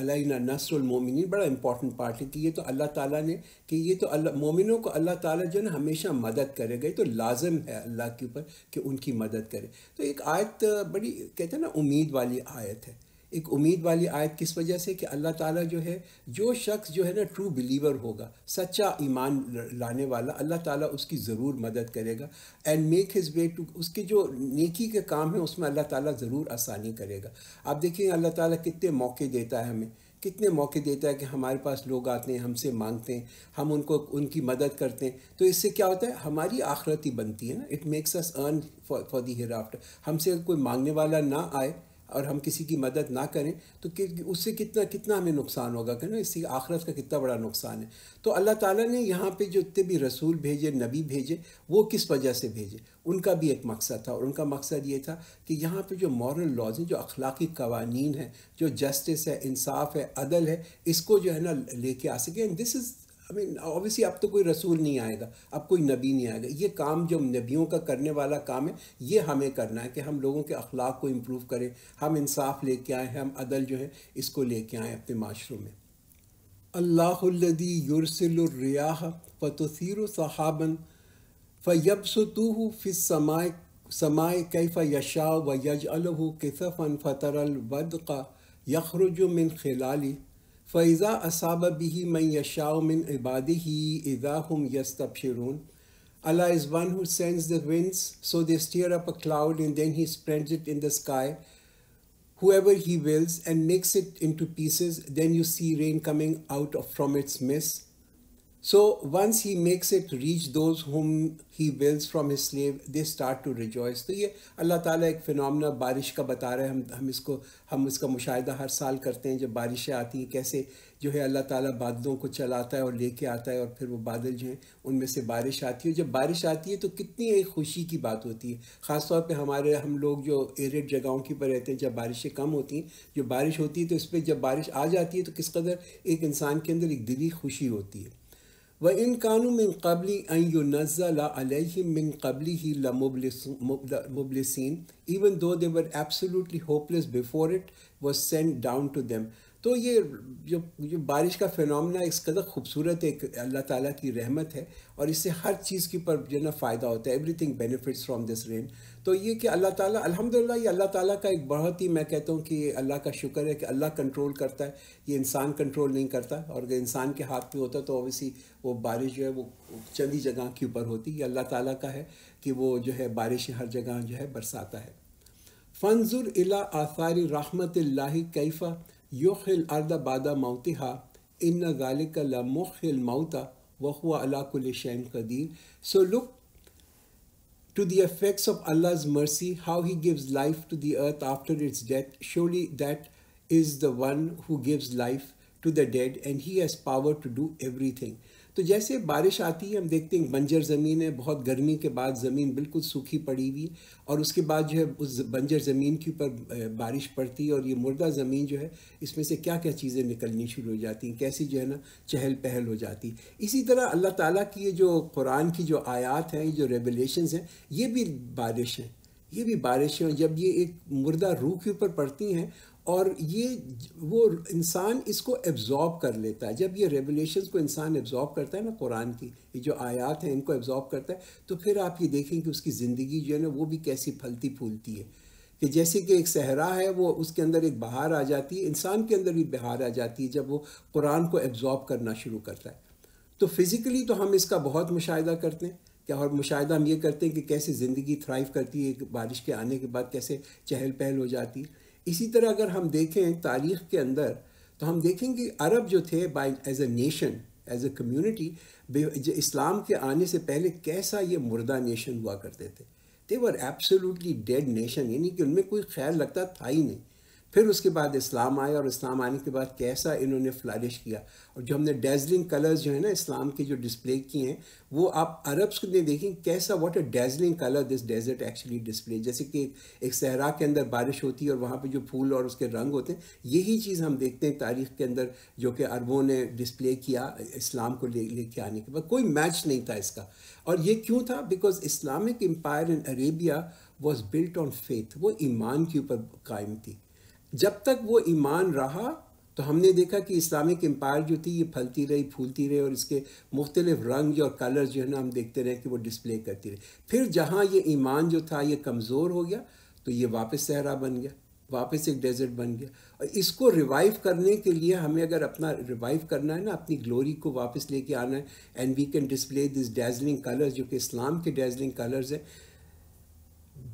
अलैना नसरुल मोमिन बड़ा इंपॉर्टेंट पार्ट है कि ये तो अल्लाह ताला ने कि ये तो अल्लाह मोमिनों को अल्लाह ताला जो है हमेशा मदद करेगा ये तो लाजम है अल्लाह के ऊपर कि उनकी मदद करे तो एक आयत बड़ी कहते हैं ना उम्मीद वाली आयत है एक उम्मीद वाली आयत किस वजह से कि अल्लाह ताला जो है जो शख्स जो है ना ट्रू बिलीवर होगा सच्चा ईमान लाने वाला अल्लाह ताला उसकी ज़रूर मदद करेगा and make his way to उसके जो नेकी के काम है उसमें अल्लाह ताला ज़रूर आसानी करेगा आप देखिए अल्लाह ताला कितने मौके देता है हमें कितने मौके देता है कि हमारे पास लोग आते हैं हमसे मांगते हैं हम उनको उनकी मदद करते हैं तो इससे क्या होता है हमारी आखरत ही बनती है ना it makes us earn for the hereafter हमसे कोई मांगने वाला ना आए और हम किसी की मदद ना करें तो कि, उससे कितना कितना हमें नुकसान होगा ना इसी आखरत का कितना बड़ा नुकसान है तो अल्लाह ताला ने यहाँ पे जो इतने भी रसूल भेजे नबी भेजे वो किस वजह से भेजे उनका भी एक मकसद था और उनका मकसद ये था कि यहाँ पे जो मॉरल लॉज हैं जो अखलाकी कवानीन हैं जो जस्टिस है इंसाफ है अदल है इसको जो है ना लेके आ सके and this is I mean obviously अब तो कोई रसूल नहीं आएगा अब कोई नबी नहीं आएगा ये काम जो नबियों का करने वाला काम है ये हमें करना है कि हम लोगों के अखलाक को इम्प्रूव करें हम इंसाफ कर आएँ हम अदल जो है इसको ले कर आएँ अपने माशरों में अल्लादी युरसिलरियाह फ़तर सहाबन फ़िर फ़िसमाय समाय कैफ़ यशा व यज अलहू किसफ़न फ़तरल वद का यखरुजुमिन खिलाली فإذا أصاب به من يشاء من عباده إذا هم يستبشرون Allah is one who sends the winds, so they stir up a cloud and then he spreads it in the sky, whoever he wills, and makes it into pieces. Then you see rain coming out of, from its midst. So once he makes it reach those whom he wills from his slave, they start to rejoice. तो ये अल्लाह ताला एक फिनना बारिश का बता रहे हैं हम हम इसको हम इसका मुशाह हर साल करते हैं जब बारिशें आती हैं कैसे जो है अल्लाह ताला बादलों को चलाता है और लेके आता है और फिर वो बादल जो हैं उनमें से बारिश आती है जब बारिश आती है तो कितनी एक खुशी की बात होती है ख़ास तौर पे हमारे हम लोग जो एरिड जगहों की पर रहते हैं जब बारिशें कम होती हैं जो बारिश होती है तो इस पर जब बारिश आ जाती है तो किस कदर एक इंसान के अंदर एक दिली खुशी होती है وإن كانوا من قبل أن ينزل عليهم من قبله لمبلسين even though they were absolutely hopeless before it was sent down to them तो ये जो जो बारिश का फिनोमेना इस कदर खूबसूरत एक अल्लाह ताला की रहमत है और इससे हर चीज़ के ऊपर जो ना फ़ायदा होता है everything benefits from this rain तो ये कि अल्लाह ताला अल्हम्दुलिल्लाह ये अल्लाह ताला का एक बहुत ही मैं कहता हूँ कि अल्लाह का शुक्र है कि अल्लाह कंट्रोल करता है ये इंसान कंट्रोल नहीं करता और अगर इंसान के हाथ में होता तो ओबियसली वो बारिश जो है वो चंद ही जगह के ऊपर होती ये अल्लाह ताली का है कि वो जो है बारिश हर जगह जो है बरसाता है फंजुर आसारी रहमत कैफ़ा يحيي arda bada موتها Inna galika la الموتى mauta على كل شيء قدير So look to the effects of Allah's mercy, how He gives life to the earth after its death. Surely that is the one who gives life to the dead and He has power to do everything. तो जैसे बारिश आती है हम देखते हैं बंजर ज़मीन है बहुत गर्मी के बाद ज़मीन बिल्कुल सूखी पड़ी हुई है और उसके बाद जो है उस बंजर ज़मीन के ऊपर बारिश पड़ती है और ये मुर्दा ज़मीन जो है इसमें से क्या क्या चीज़ें निकलनी शुरू हो जाती हैं कैसी जो है ना चहल पहल हो जाती इसी तरह अल्लाह ताली की ये जो कुरान की जो आयात हैं ये जो रेगुलेशन हैं ये भी बारिश हैं ये भी बारिश हैं जब ये एक मुर्दा रूह के ऊपर पड़ती हैं और ये वो इंसान इसको एब्ज़ॉर्ब कर लेता है जब ये रेवलेशन को इंसान एब्ज़ॉर्ब करता है ना कुरान की ये जो आयात हैं इनको एब्ज़ॉर्ब करता है तो फिर आप ये देखें कि उसकी ज़िंदगी जो है ना वो भी कैसी फलती फूलती है कि जैसे कि एक सहरा है वो उसके अंदर एक बहार आ जाती है इंसान के अंदर भी बहार आ जाती है जब वो कुरान को एब्ज़ॉर्ब करना शुरू करता है तो फिज़िकली तो हम इसका बहुत मुशाह करते हैं क्या और मुशाह हम ये करते हैं कि कैसे ज़िंदगी थ्राइव करती है बारिश के आने के बाद कैसे चहल पहल हो जाती है इसी तरह अगर हम देखें तारीख़ के अंदर तो हम देखेंगे अरब जो थे by as a nation as a community इस्लाम के आने से पहले कैसा ये मुर्दा नेशन हुआ करते थे दे वर डेड नेशन यानी कि उनमें कोई ख्याल लगता था ही नहीं फिर उसके बाद इस्लाम आया और इस्लाम आने के बाद कैसा इन्होंने फ्लारिश किया और जो हमने डेजलिंग कलर्स जो है ना इस्लाम के जो डिस्प्ले किए हैं वो आप अरब्स ने देखें कैसा what a dazzling colour this desert actually display जैसे कि एक सहरा के अंदर बारिश होती है और वहाँ पे जो फूल और उसके रंग होते हैं यही चीज़ हम देखते हैं तारीख़ के अंदर जो कि अरबों ने डिस्प्ले किया इस्लाम को ले लेके आने के बाद कोई मैच नहीं था इसका और ये क्यों था because Islamic empire in Arabia was built on faith वो ईमान के ऊपर कायम थी जब तक वो ईमान रहा तो हमने देखा कि इस्लामिक एम्पायर जो थी ये फलती रही फूलती रही और इसके मुख्तलिफ रंग और कलर जो है ना हम देखते रहे कि वो डिस्प्ले करती रही फिर जहाँ ये ईमान जो था ये कमज़ोर हो गया तो ये वापस सहरा बन गया वापस एक डेजर्ट बन गया और इसको रिवाइव करने के लिए हमें अगर अपना रिवाइव करना है ना अपनी ग्लोरी को वापस लेके आना है and we can display this dazzling colours जो कि इस्लाम के डेजलिंग कलर्स हैं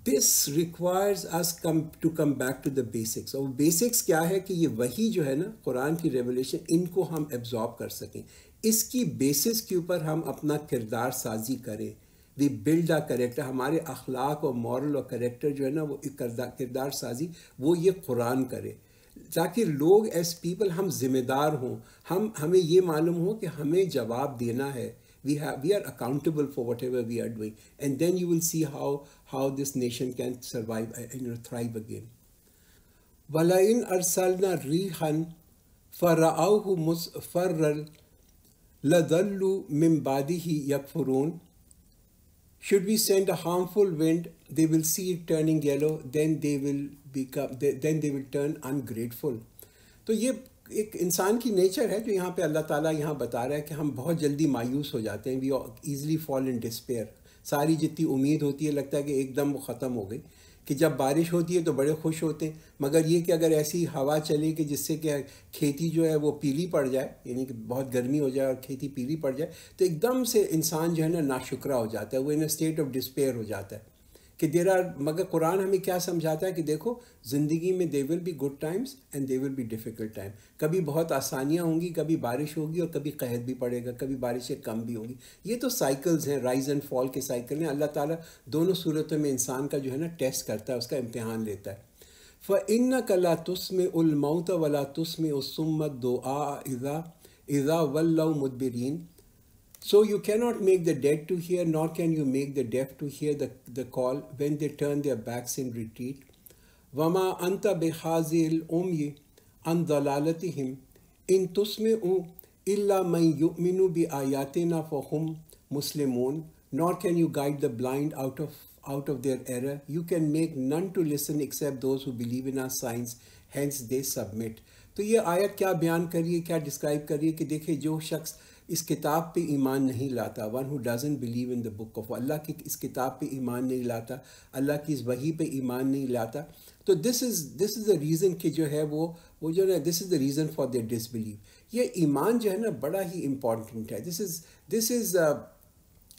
this requires us come to come back to the basics और बेसिक्स क्या है कि ये वही जो है ना कुरान की रेवोल्यूशन इनको हम एब्जॉर्ब कर सकें इसकी बेसिस के ऊपर हम अपना किरदार साजी करें वी बिल्ड अ करेक्टर हमारे अखलाक और मॉरल और करेक्टर जो है ना वो किरदार साजी वो ये कुरान करे ताकि लोग एज पीपल हम जिम्मेदार हों हम हमें ये मालूम हो कि हमें जवाब देना है have we are accountable for whatever we are doing and then you will see how how this nation can survive and you know, thrive again. وَلَئِنْ أَرْسَلْنَا رِيحًا فَرَأَوْهُ مُسْفَرًّا لَذَلُّ مِنْ بَعْدِهِ يَكْفُرُونَ Should we send a harmful wind, they will see it turning yellow, then they will become, then they will turn ungrateful. तो ये एक इंसान की nature है जो यहाँ पे अल्लाह ताला यहाँ बता रहा है कि हम बहुत जल्दी मायूस हो जाते हैं we easily fall in despair. सारी जितनी उम्मीद होती है लगता है कि एकदम वो ख़त्म हो गई कि जब बारिश होती है तो बड़े खुश होते हैं मगर ये कि अगर ऐसी हवा चले कि जिससे कि खेती जो है वो पीली पड़ जाए यानी कि बहुत गर्मी हो जाए और खेती पीली पड़ जाए तो एकदम से इंसान जो है ना नाशुकरा हो जाता है वो इन स्टेट ऑफ डिस्पेयर हो जाता है कि देर आर मगर कुरान हमें क्या समझाता है कि देखो ज़िंदगी में they will be good times and they will be difficult time कभी बहुत आसानियाँ होंगी कभी बारिश होगी और कभी कहत भी पड़ेगा कभी बारिशें कम भी होंगी ये तो साइकिल्स हैं राइज एंड फॉल के साइकिल हैं अल्लाह ताला दोनों सूरतों में इंसान का जो है ना टेस्ट करता है उसका इम्तहान लेता है फ़ इन कला तुस्म उलमौत वला तुस्म उसमत दो आजा इज़ा इज़ा मुदबरीन So you cannot make the dead to hear, nor can you make the deaf to hear the, the call when they turn their backs in retreat. Vama anta bihazil umyi an dalalatihim in tusmi'u illa man yu'minu bi ayatina fahum muslimun. Nor can you guide the blind out of out of their error. You can make none to listen except those who believe in our signs, hence they submit. तो ये आयत क्या बयान करिए क्या describe करिए कि देखिए जो शख्स इस किताब पे ईमान नहीं लाता one who doesn't believe in the book of Allah की इस किताब पे ईमान नहीं लाता अल्लाह की इस वही पे ईमान नहीं लाता तो this is this is the reason कि जो है वो वो जो है this is the reason for their disbelieve ये ईमान जो है ना बड़ा ही इम्पॉर्टेंट है this is this is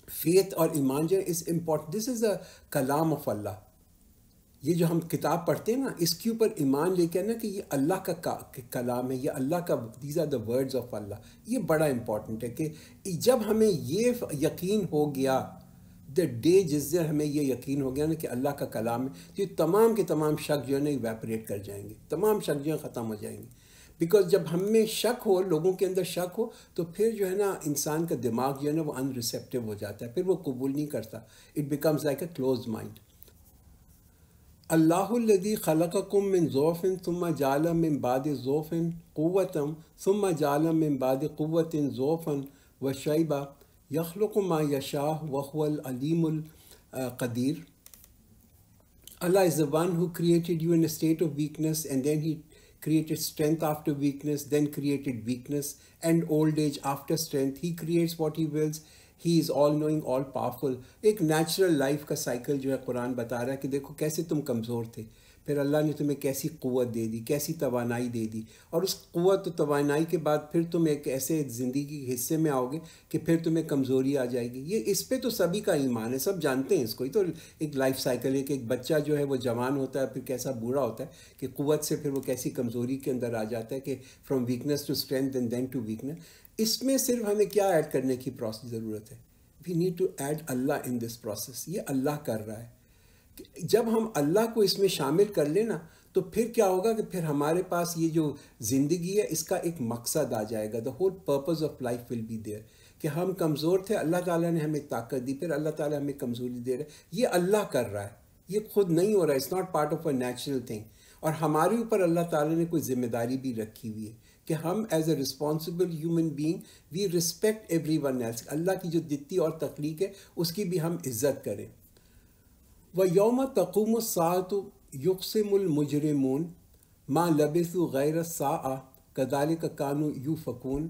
faith और ईमान जो है is important this is a कलाम ऑफ अल्लाह ये जो हम किताब पढ़ते हैं ना इसके ऊपर ईमान लेके आना कि ये अल्लाह का, का कलाम है ये अल्लाह का these are the words of Allah ये बड़ा इम्पॉर्टेंट है कि जब हमें ये यकीन हो गया द डे जिस दिन हमें ये यकीन हो गया ना कि अल्लाह का कलाम है तो ये तमाम के तमाम शक जो है ना वेपरेट कर जाएंगे तमाम शक जो है ख़त्म हो जाएंगे बिकॉज जब हमें शक हो लोगों के अंदर शक हो तो फिर जो है ना इंसान का दिमाग जो है ना वो अनरिसेप्टिव हो जाता है फिर वो कबूल नहीं करता it becomes like a close mind अल्लाहदी खलकुम मिन ज़ोफ़िन सुम्मा जालम मिन बाद ज़ोफ़िन क़वतम सुम्मा जालम मिन बाद क़वतिन ज़ोफ़न व शैबा यखलकुमा यशाह वहलीमकदीर अल्लाह ज़बान who created you in a state of weakness and then he created strength after weakness then created weakness and old age after strength he creates what he wills he is all knowing all powerful एक natural life का cycle जो है कुरान बता रहा है कि देखो कैसे तुम कमज़ोर थे फिर अल्लाह ने तुम्हें कैसी क़वत दे दी कैसी तोानाई दे दी और उस क़वत तोानाई के बाद फिर तुम एक ऐसे ज़िंदगी के हिस्से में आओगे कि फिर तुम्हें कमज़ोरी आ जाएगी ये इस पर तो सभी का ईमान है सब जानते हैं इसको ही तो एक लाइफ साइकिल है कि एक बच्चा जो है वो जवान होता है फिर कैसा बूढ़ा होता है कि क़वत से फिर वो कैसी कमज़ोरी के अंदर आ जाता है कि from weakness to strength and then to weakness इसमें सिर्फ हमें क्या ऐड करने की प्रोसेस ज़रूरत है we need to add Allah in this process ये अल्लाह कर रहा है जब हम अल्लाह को इसमें शामिल कर लेना तो फिर क्या होगा कि फिर हमारे पास ये जो ज़िंदगी है इसका एक मकसद आ जाएगा the whole purpose of life will be there कि हम कमज़ोर थे अल्लाह ताला ने हमें ताकत दी फिर अल्लाह ताला हमें कमज़ोरी दे रहा है ये अल्लाह कर रहा है ये खुद नहीं हो रहा है it's not part of a natural thing और हमारे ऊपर अल्लाह ताला ने कोई ज़िम्मेदारी भी रखी हुई है कि हम as a responsible human being we respect everyone else अल्लाह की जो दिती और तख्लीक है उसकी भी हम इज्जत करें व योम तकुम सात युकसमुलमजरमून माँ लबसु गैर सा आ कदाल कानू यू फकून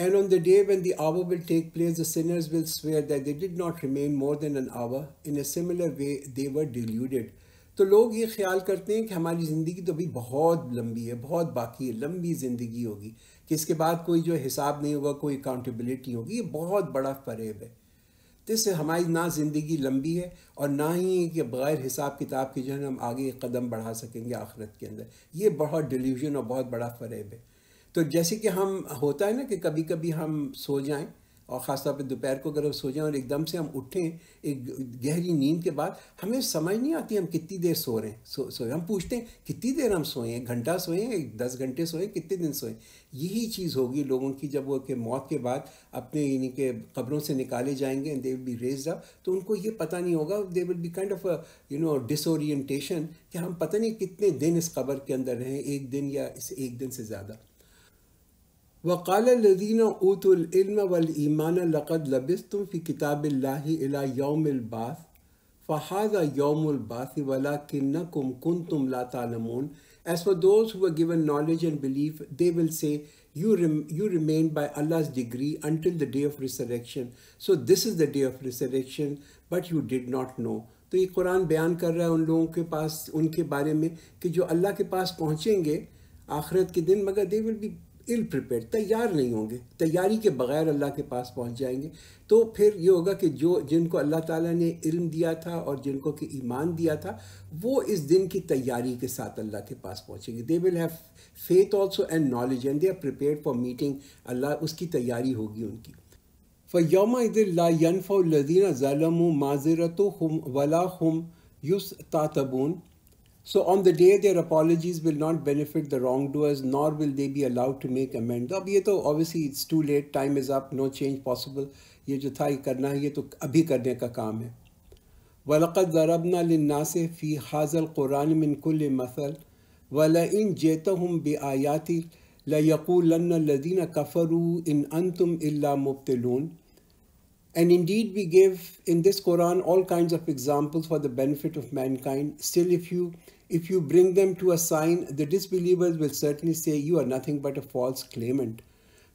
and on the day when the hour will take place sinners will swear that they did not remain more than an hour in a similar way they were deluded तो लोग ये ख्याल करते हैं कि हमारी ज़िंदगी तो अभी बहुत लंबी है बहुत बाकी है लंबी ज़िंदगी होगी कि इसके बाद कोई जो हिसाब नहीं होगा कोई अकाउंटेबिलिटी होगी ये बहुत बड़ा फरेब है तो इससे हमारी ना ज़िंदगी लंबी है और ना ही कि बग़ैर हिसाब किताब के जो है हम आगे कदम बढ़ा सकेंगे आखिरत के अंदर ये बहुत डिल्यूजन और बहुत बड़ा फरेब है तो जैसे कि हम होता है ना कि कभी कभी हम सो जाएं और ख़ासतौर पर दोपहर को अगर हम सो जाएं और एकदम से हम उठें एक गहरी नींद के बाद हमें समझ नहीं आती हम कितनी देर सो रहे हैं सो सोए हम पूछते हैं कितनी देर हम सोएं घंटा सोएं एक दस घंटे सोएं कितने दिन सोएं यही चीज़ होगी लोगों की जब वो के मौत के बाद अपने यानी के कब्रों से निकाले जाएंगे and they will be raise up तो उनको ये पता नहीं होगा they will be kind of you know disorientation कि हम पता नहीं कितने दिन इस कब्र के अंदर रहें एक दिन या इस एक दिन से ज़्यादा وقال الذين اوتوا العلم والايمان لقد لبستم في كتاب الله الى يوم फ़हाज़ा فهذا يوم किन्न ولكنكم كنتم لا تعلمون As for those who were given knowledge and belief, they will say, you, rem you remain by Allah's degree until the day of resurrection. So this is the day of resurrection, but you did not know. तो ये कुरान बयान कर रहा है उन लोगों के पास उनके बारे में कि जो अल्लाह के पास पहुँचेंगे आखिरत के दिन मगर they will be ill prepare तैयार नहीं होंगे तैयारी के बगैर अल्लाह के पास पहुंच जाएंगे तो फिर ये होगा कि जो जिनको अल्लाह ताला ने इल्म दिया था और जिनको कि ईमान दिया था वो इस दिन की तैयारी के साथ अल्लाह के पास पहुंचेंगे they will have faith also and knowledge and they are prepare for meeting Allah उसकी तैयारी होगी उनकी फ़योम लायनफ़ीना ज़ालम माजरत वला हम युस तातबून So on the day, their apologies will not benefit the wrongdoers, nor will they be allowed to make amends. अब ये तो obviously it's too late, time is up, no change possible. ये जो था ये करना है ये तो अभी करने का काम है वलक़द ज़रबना लन्नास फ़ी हाजल कुरान मिन कुल मसल वला इन जेत हम बे आयाति लयक़ूलदीन कफ़रू इन अन तुम Allah मुबतलून And indeed, we give in this Quran all kinds of examples for the benefit of mankind. Still, if you If you bring them to a sign, the disbelievers will certainly say you are nothing but a false claimant.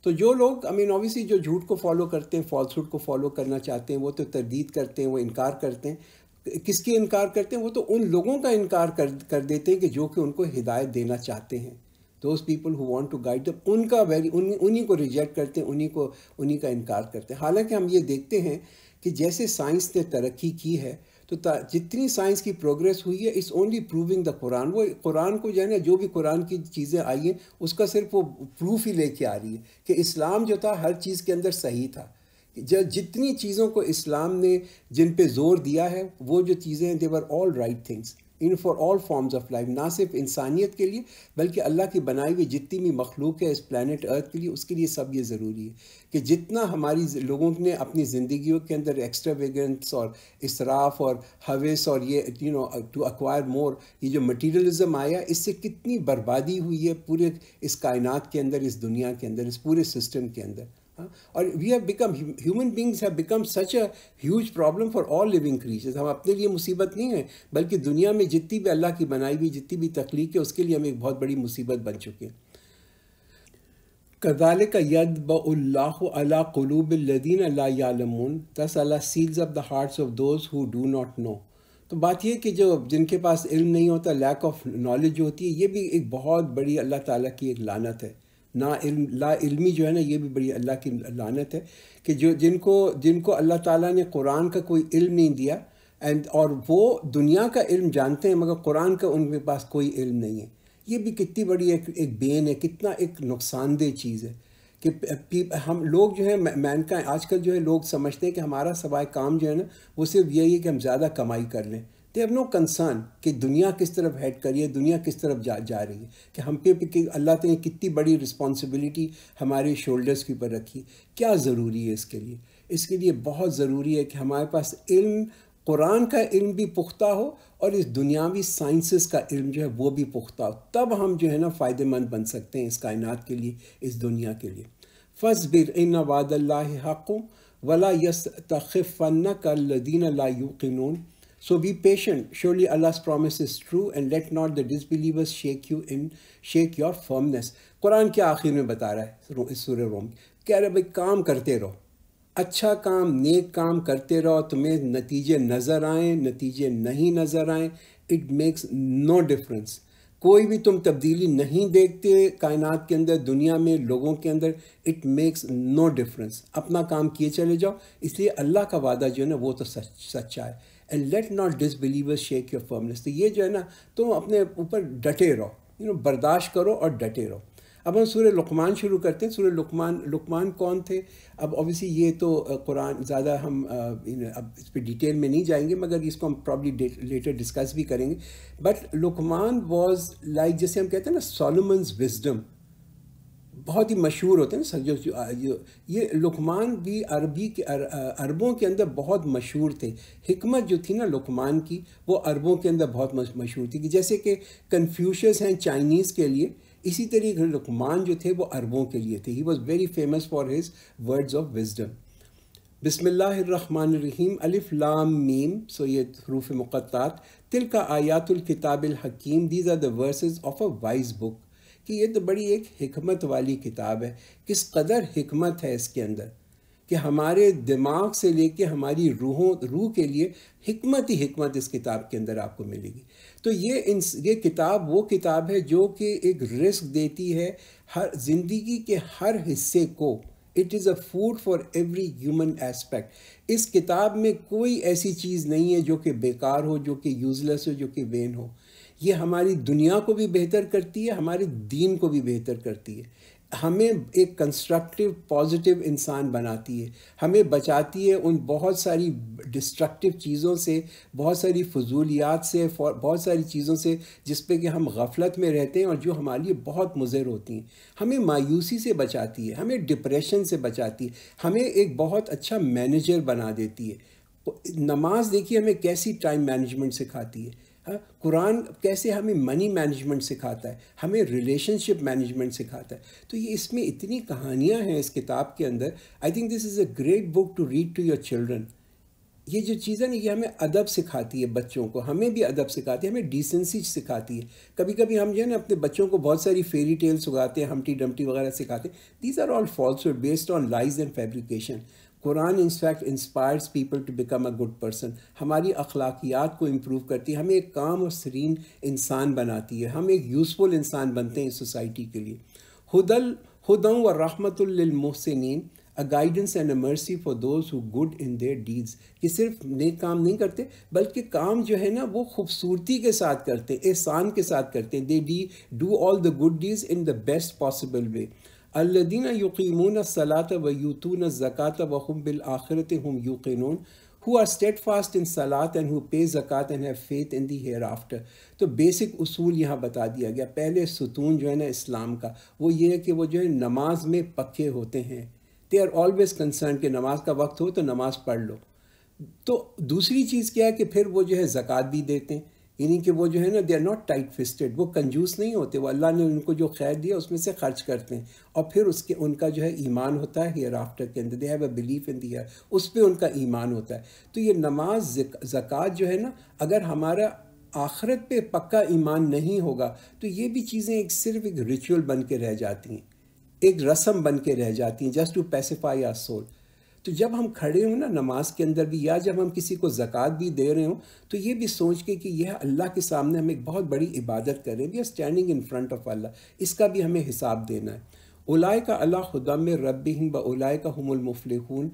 तो जो लोग आई mean obviously जो झूठ को follow करते हैं falsehood को follow करना चाहते हैं वो तो तरदीद करते हैं वो इनकार करते हैं किसके इनकार करते हैं वो तो उन लोगों का इनकार कर कर देते हैं कि जो कि उनको हिदायत देना चाहते हैं those people who want to guide them उनका वेरी उन उन्हीं को रिजेक्ट करते हैं उन्हीं को उन्हीं का इनकार करते हैं हालांकि हम ये देखते हैं कि जैसे साइंस ने तरक्की की है तो जितनी साइंस की प्रोग्रेस हुई है it's only proving the Quran वो कुरान को जो है ना जो भी कुरान की चीज़ें आई हैं उसका सिर्फ वो प्रूफ ही लेके आ रही है कि इस्लाम जो था हर चीज़ के अंदर सही था जब जितनी चीज़ों को इस्लाम ने जिन पे जोर दिया है वो जो चीज़ें हैं they were all right things in for all forms of life ना सिर्फ इंसानियत के लिए बल्कि अल्लाह की बनाई हुई जितनी भी मखलूक है इस प्लानट अर्थ के लिए उसके लिए सब ये ज़रूरी है कि जितना हमारी लोगों ने अपनी ज़िंदगी के अंदर एक्स्ट्रा वेगेंस और इसराफ और हवेस और ये you know to acquire more ये जो मटीरियलिज़म आया इससे कितनी बर्बादी हुई है पूरे इस कायन के अंदर इस दुनिया के अंदर इस पूरे सिस्टम के अंदर हाँ? और we have become human beings have become such a huge problem for all living creatures हम अपने लिए मुसीबत नहीं है बल्कि दुनिया में जितनी भी अल्लाह की बनाई हुई जितनी भी तख्लीक है उसके लिए हम एक बहुत बड़ी मुसीबत बन चुके हैं कदाल का यद बल्ला कलूबीन thus Allah seals up the hearts of those who do not know तो बात यह कि जो जिनके पास इल्म नहीं होता लैक ऑफ नॉलेज होती है ये भी एक बहुत बड़ी अल्लाह ताला की एक लानत है ना इल्म ला इल्मी जो है ना ये भी बड़ी अल्लाह की लानत है कि जो जिनको जिनको अल्लाह ताला ने कुरान का कोई इल्म नहीं दिया एंड और वो दुनिया का इल्म जानते हैं मगर कुरान का उनके पास कोई इल्म नहीं है ये भी कितनी बड़ी एक एक बेन है कितना एक नुकसानदेह चीज़ है कि हम लोग जो है मैन का आजकल जो है लोग समझते हैं कि हमारा सवाए काम जो है ना वो सिर्फ यही है कि हम ज़्यादा कमाई कर लें दे हैव नो कंसर्न कि दुनिया किस तरफ हेड कर रही है दुनिया किस तरफ जा जा रही है कि हम पे कि अल्लाह ने कितनी बड़ी रिस्पॉन्सिबिलिटी हमारे शोल्डर्स के ऊपर रखी क्या ज़रूरी है इसके लिए इसके लिए बहुत ज़रूरी है कि हमारे पास इल्म कुरान का इल्म भी पुख्ता हो और इस दुनियावी साइंसेस का इल्म जो है वो भी पुख्ता हो तब हम जो है ना फ़ायदेमंद बन सकते हैं इस कायनात के लिए इस दुनिया के लिए फसबिर इन वादल हक़ वला यस तखफ़न का लदीन ला So be patient. Surely Allah's promise is true and let not the disbelievers shake you in shake your firmness. Quran के आखिर में बता रहा है इस सूर्य रोम कह रहे भाई काम करते रहो अच्छा काम नेक काम करते रहो तुम्हें नतीजे नज़र आए नतीजे नहीं नज़र आए इट मेक्स नो डिफरेंस कोई भी तुम तब्दीली नहीं देखते कायनात के अंदर दुनिया में लोगों के अंदर इट मेक्स नो डिफरेंस अपना काम किए चले जाओ इसलिए अल्लाह का वादा जो है ना वो तो सच सच्चा है and let not disbelievers shake your firmness तो ये जो है ना तुम अपने ऊपर डटे रहो यू नो बर्दाश्त करो और डटे रहो अब हम सूर्य लुकमान शुरू करते हैं सूर्य लुकमान लुकमान कौन थे अब ऑब्वियसली ये तो कुरान ज़्यादा हम अब इस पर डिटेल में नहीं जाएंगे मगर इसको हम प्रॉब्ली लेटर डिस्कस भी करेंगे बट लुकमान वॉज लाइक जैसे हम कहते हैं ना सोलोमन्स विजडम बहुत ही मशहूर होते हैं सर जो ये लुकमान भी अरबी के अर, अरबों के अंदर बहुत मशहूर थे हमत जो थी ना लुकमान की वो अरबों के अंदर बहुत मशहूर थी कि जैसे कि कन्फ्यूशस हैं चाइनीज़ के लिए इसी तरीके लुकमान जो थे वो अरबों के लिए थे he was very famous for his words of wisdom बिसमीम अलिफ लाम मीम सो ये हरूफ मुक़ात तिल का आयातुल किताबिल हकीम these are the verses of a wise book कि ये तो बड़ी एक हमत वाली किताब है किस कदर हमत है इसके अंदर कि हमारे दिमाग से लेके हमारी रूहों रूह के लिए हमत ही हमत इस किताब के अंदर आपको मिलेगी तो ये इन ये किताब वो किताब है जो कि एक रिस्क देती है हर जिंदगी के हर हिस्से को it is a food for every human aspect इस किताब में कोई ऐसी चीज़ नहीं है जो कि बेकार हो जो कि यूज़लेस हो जो कि वेन हो ये हमारी दुनिया को भी बेहतर करती है हमारे दीन को भी बेहतर करती है हमें एक कंस्ट्रक्टिव पॉजिटिव इंसान बनाती है हमें बचाती है उन बहुत सारी डिस्ट्रक्टिव चीज़ों से बहुत सारी फजूलियात से बहुत सारी चीज़ों से जिस पे कि हम गफलत में रहते हैं और जो हमारे लिए बहुत मुजर होती हैं हमें मायूसी से बचाती है हमें डिप्रेशन से बचाती है हमें एक बहुत अच्छा मैनेजर बना देती है नमाज देखिए हमें कैसी टाइम मैनेजमेंट सिखाती है हाँ, कुरान कैसे हमें मनी मैनेजमेंट सिखाता है हमें रिलेशनशिप मैनेजमेंट सिखाता है तो ये इसमें इतनी कहानियाँ हैं इस किताब के अंदर I think this is a great book to read to your children ये जो चीज़ें ना ये हमें अदब सिखाती है बच्चों को हमें भी अदब सिखाती है हमें डिसेंसी सिखाती है कभी कभी हम जो है ना अपने बच्चों को बहुत सारी फेरी टेल्स उगाते हैं हमटी डमटी वगैरह सिखाते हैं these are all false based on lies and fabrication Quran in fact inspires people to become a good person हमारी अखलाकियात को इम्प्रूव करती है हमें एक काम और सरीन इंसान बनाती है हम एक यूज़फुल इंसान बनते हैं सोसाइटी के लिए हदल हुदम व रहमतुल्मोहसिन a guidance and a mercy for those who good in their deeds कि सिर्फ नेक काम नहीं करते बल्कि काम जो है ना वो खूबसूरती के साथ करते एहसान के साथ करते दे डी do all the good deeds in the best possible way الذين يقيمون सलात ويؤتون الزكاة وهم بالآخرة هم يوقنون यूकिन who are steadfast in salat and who pay zakat and have faith in the hereafter तो बेसिक उसूल यहाँ बता दिया गया पहले सुतून जो है ना इस्लाम का वो ये है कि वो जो है नमाज में पक्के होते हैं दे आर ऑलवेज कंसर्न कि नमाज का वक्त हो तो नमाज पढ़ लो तो दूसरी चीज़ क्या है कि फिर वो जो है ज़क़़त भी देते हैं यानी कि वो जो है ना they are not tight fisted वो कंजूस नहीं होते वो अल्लाह ने उनको जो खैर दिया उसमें से खर्च करते हैं और फिर उसके उनका जो है ईमान होता है हेयर आफ्टर के अंदर they have a belief in दियर उस पर उनका ईमान होता है तो ये नमाज ज़क़़त जो है ना अगर हमारा आखरत पे पक्का ईमान नहीं होगा तो ये भी चीज़ें एक सिर्फ एक रिचुअल बन के रह जाती हैं एक रस्म बन के रह जाती हैं just to pacify our soul तो जब हम खड़े हों ना नमाज के अंदर भी या जब हम किसी को ज़क़़त भी दे रहे हों तो ये भी सोच के कि यह अल्लाह के सामने हम एक बहुत बड़ी इबादत कर रहे हैं we are standing in front of Allah इसका भी हमें हिसाब देना है उलाय का अल्लाह खुदा में रब हिम बलाए का का खून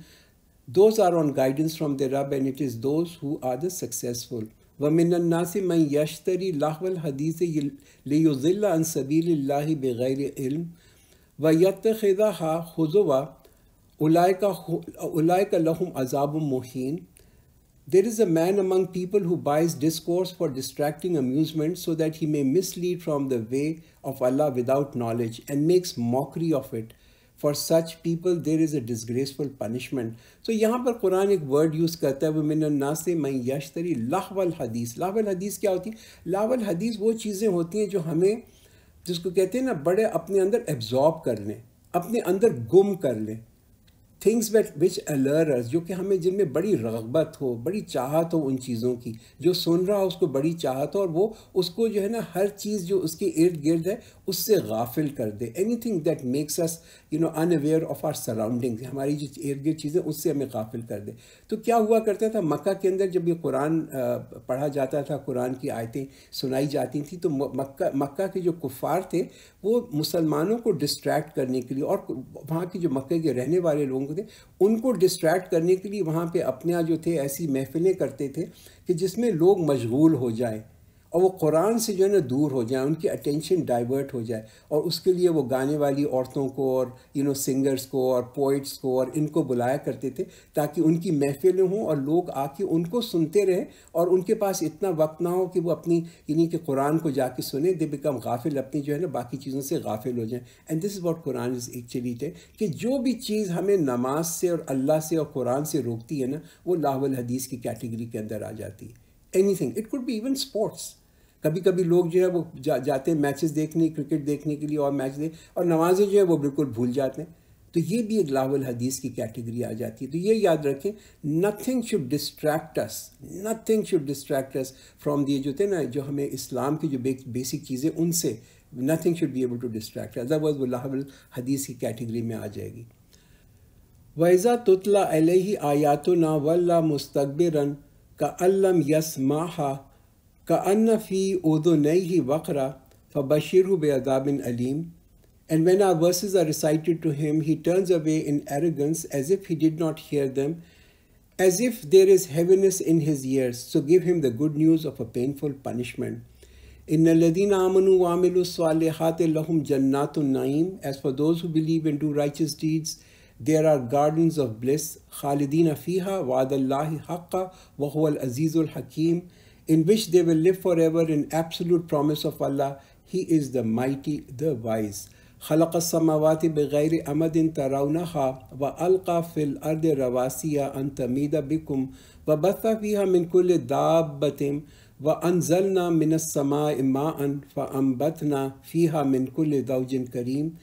those are on guidance from the रब and it is those who are the successful वमिनन्ना से मैं यशतरी लाहवल हदीस लेजिल्ला सबील बग़ैर इल्म व यतखा हा खुजवा Ulaika lahum azabum muhin. There is a man among people who buys discourse for distracting amusement so that he may mislead from the way of Allah without knowledge and makes mockery of it. For such people there is a disgraceful punishment तो यहाँ पर कुरान एक word use करता है वो मिन ना से मैं यशतरी लाहवल हदीस लाहवल हदीस क्या होती है लाहवल हदीस वो चीज़ें होती हैं जो हमें जिसको कहते हैं ना बड़े अपने अंदर एब्जॉर्ब कर लें अपने अंदर गुम कर लें थिंग्स वेट विच अलर्स जो कि हमें जिनमें बड़ी रगबत हो बड़ी चाहत हो उन चीज़ों की जो सुन रहा हो उसको बड़ी चाहत हो और वो उसको जो है ना हर चीज़ जो उसके इर्द गिर्द है उससे गाफिल कर दे anything that makes us you know unaware of our surrounding हमारी जो इर्द गिर्द चीज़ें उससे हमें गाफिल कर दे तो क्या हुआ करता था मक्का के अंदर जब ये कुरान पढ़ा जाता था कुरान की आयतें सुनाई जाती थी तो मक्का मक्का के जो कुफ़ार थे वो मुसलमानों को डिस्ट्रैक्ट करने के लिए और वहाँ के जो मक्के के रहने वाले लोगों थे उनको डिस्ट्रैक्ट करने के लिए वहाँ पे अपने जो थे ऐसी महफिलें करते थे कि जिसमें लोग मशगूल हो जाएं और वो कुरान से जो है ना दूर हो जाए उनकी अटेंशन डाइवर्ट हो जाए और उसके लिए वो गाने वाली औरतों को और यू नो सिंगर्स को और पोइट्स को और इनको बुलाया करते थे ताकि उनकी महफिलें हों और लोग आके उनको सुनते रहें और उनके पास इतना वक्त ना हो कि वो अपनी यानी कि कुरान को जाके सुने दे बिकम गाफिल अपनी जो है ना बाकी चीज़ों से गाफिल हो जाए and this is what Quran is actually थे कि जो भी चीज़ हमें नमाज से और अल्लाह से और कुरान से रोकती है ना वो लाहौल हदीस की कैटेगरी के अंदर आ जाती है एनी थिंग इट कुड भी इवन स्पोर्ट्स कभी कभी लोग जो है वो जा, जाते हैं मैचेस देखने क्रिकेट देखने के लिए और मैच देख और नमाजें जो है वो बिल्कुल भूल जाते हैं तो ये भी एक लावल हदीस की कैटेगरी आ जाती है तो ये याद रखें nothing should distract us nothing should distract us from दिए जो थे ना जो हमें इस्लाम की जो बेसिक चीज़ें उनसे nothing should be able to distract otherwise वो लावल हदीस की कैटेगरी में आ जाएगी वैज़ा तुतला अलही आयातना वल्ला मुस्तबिरन का अल्लम माहा Ka'anna fi udhunayhi waqra fabashirhu bi'adabin alim. And when our verses are recited to him, he turns away in arrogance as if he did not hear them, as if there is heaviness in his ears. So give him the good news of a painful punishment. إِنَّ الَّذِينَ آمَنُوا وَعَمِلُوا الصَّالِحَاتِ لَهُمْ جَنَّاتُ النَّعِيمِ As for those who believe and do righteous deeds, there are gardens of bliss. Khalidina خَالِدِينَ فِيهَا وَعَدَ اللَّهِ wa وَهُوَ الْعَزِيزُ الْحَكِيمُ in which they will live forever in absolute promise of Allah. He is the mighty, the wise. خلق السماوات بغير أمد ترونها وألقى في الأرض رواسي أن تميد بكم وبث فيها من كل دابة وأنزلنا من السماء ماء فأنبتنا فيها من كل زوج كريم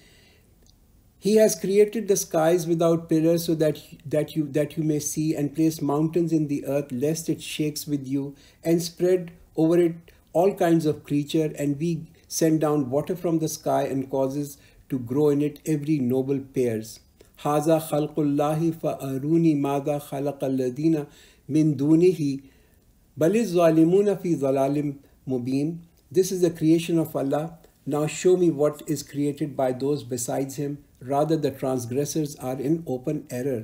he has created the skies without pillars so that, that, you, that you may see and placed mountains in the earth lest it shakes with you and spread over it all kinds of creature and we send down water from the sky and causes to grow in it every noble pears. Haza khalqullahi aruni mada khalaqalladina min dunihi baliz zalimuna fi zalalim mubin. This is the creation of Allah Now show me what is created by those besides him. Rather, the transgressors are in open error.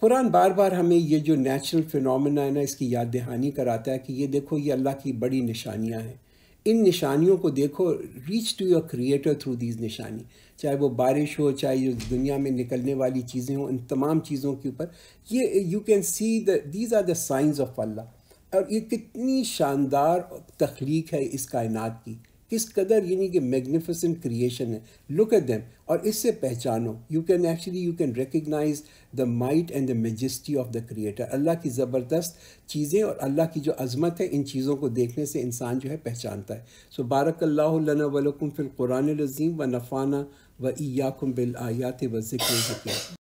Quran बार बार हमें ये जो natural phenomena है ना इसकी याद दहानी कराता है कि ये देखो ये अल्लाह की बड़ी निशानियाँ हैं इन निशानियों को देखो reach to your creator through these निशानी चाहे वो बारिश हो चाहे जो दुनिया में निकलने वाली चीज़ें हों इन तमाम चीज़ों के ऊपर ये you can see the these are the science of Allah और ये कितनी शानदार तख्लीक है इस कायनात की किस कदर यानी कि मैग्निफिसेंट क्रिएशन है लुक एट देम और इससे पहचानो you can actually you can recognise the might and the majesty of the creator Allah की ज़बरदस्त चीज़ें और अल्लाह की जो अजमत है इन चीज़ों को देखने से इंसान जो है पहचानता है सो बारक अल्लाह वलकुम लजीम व नफ़ाना व ईयाकुम बिल आयात व ज़िक्र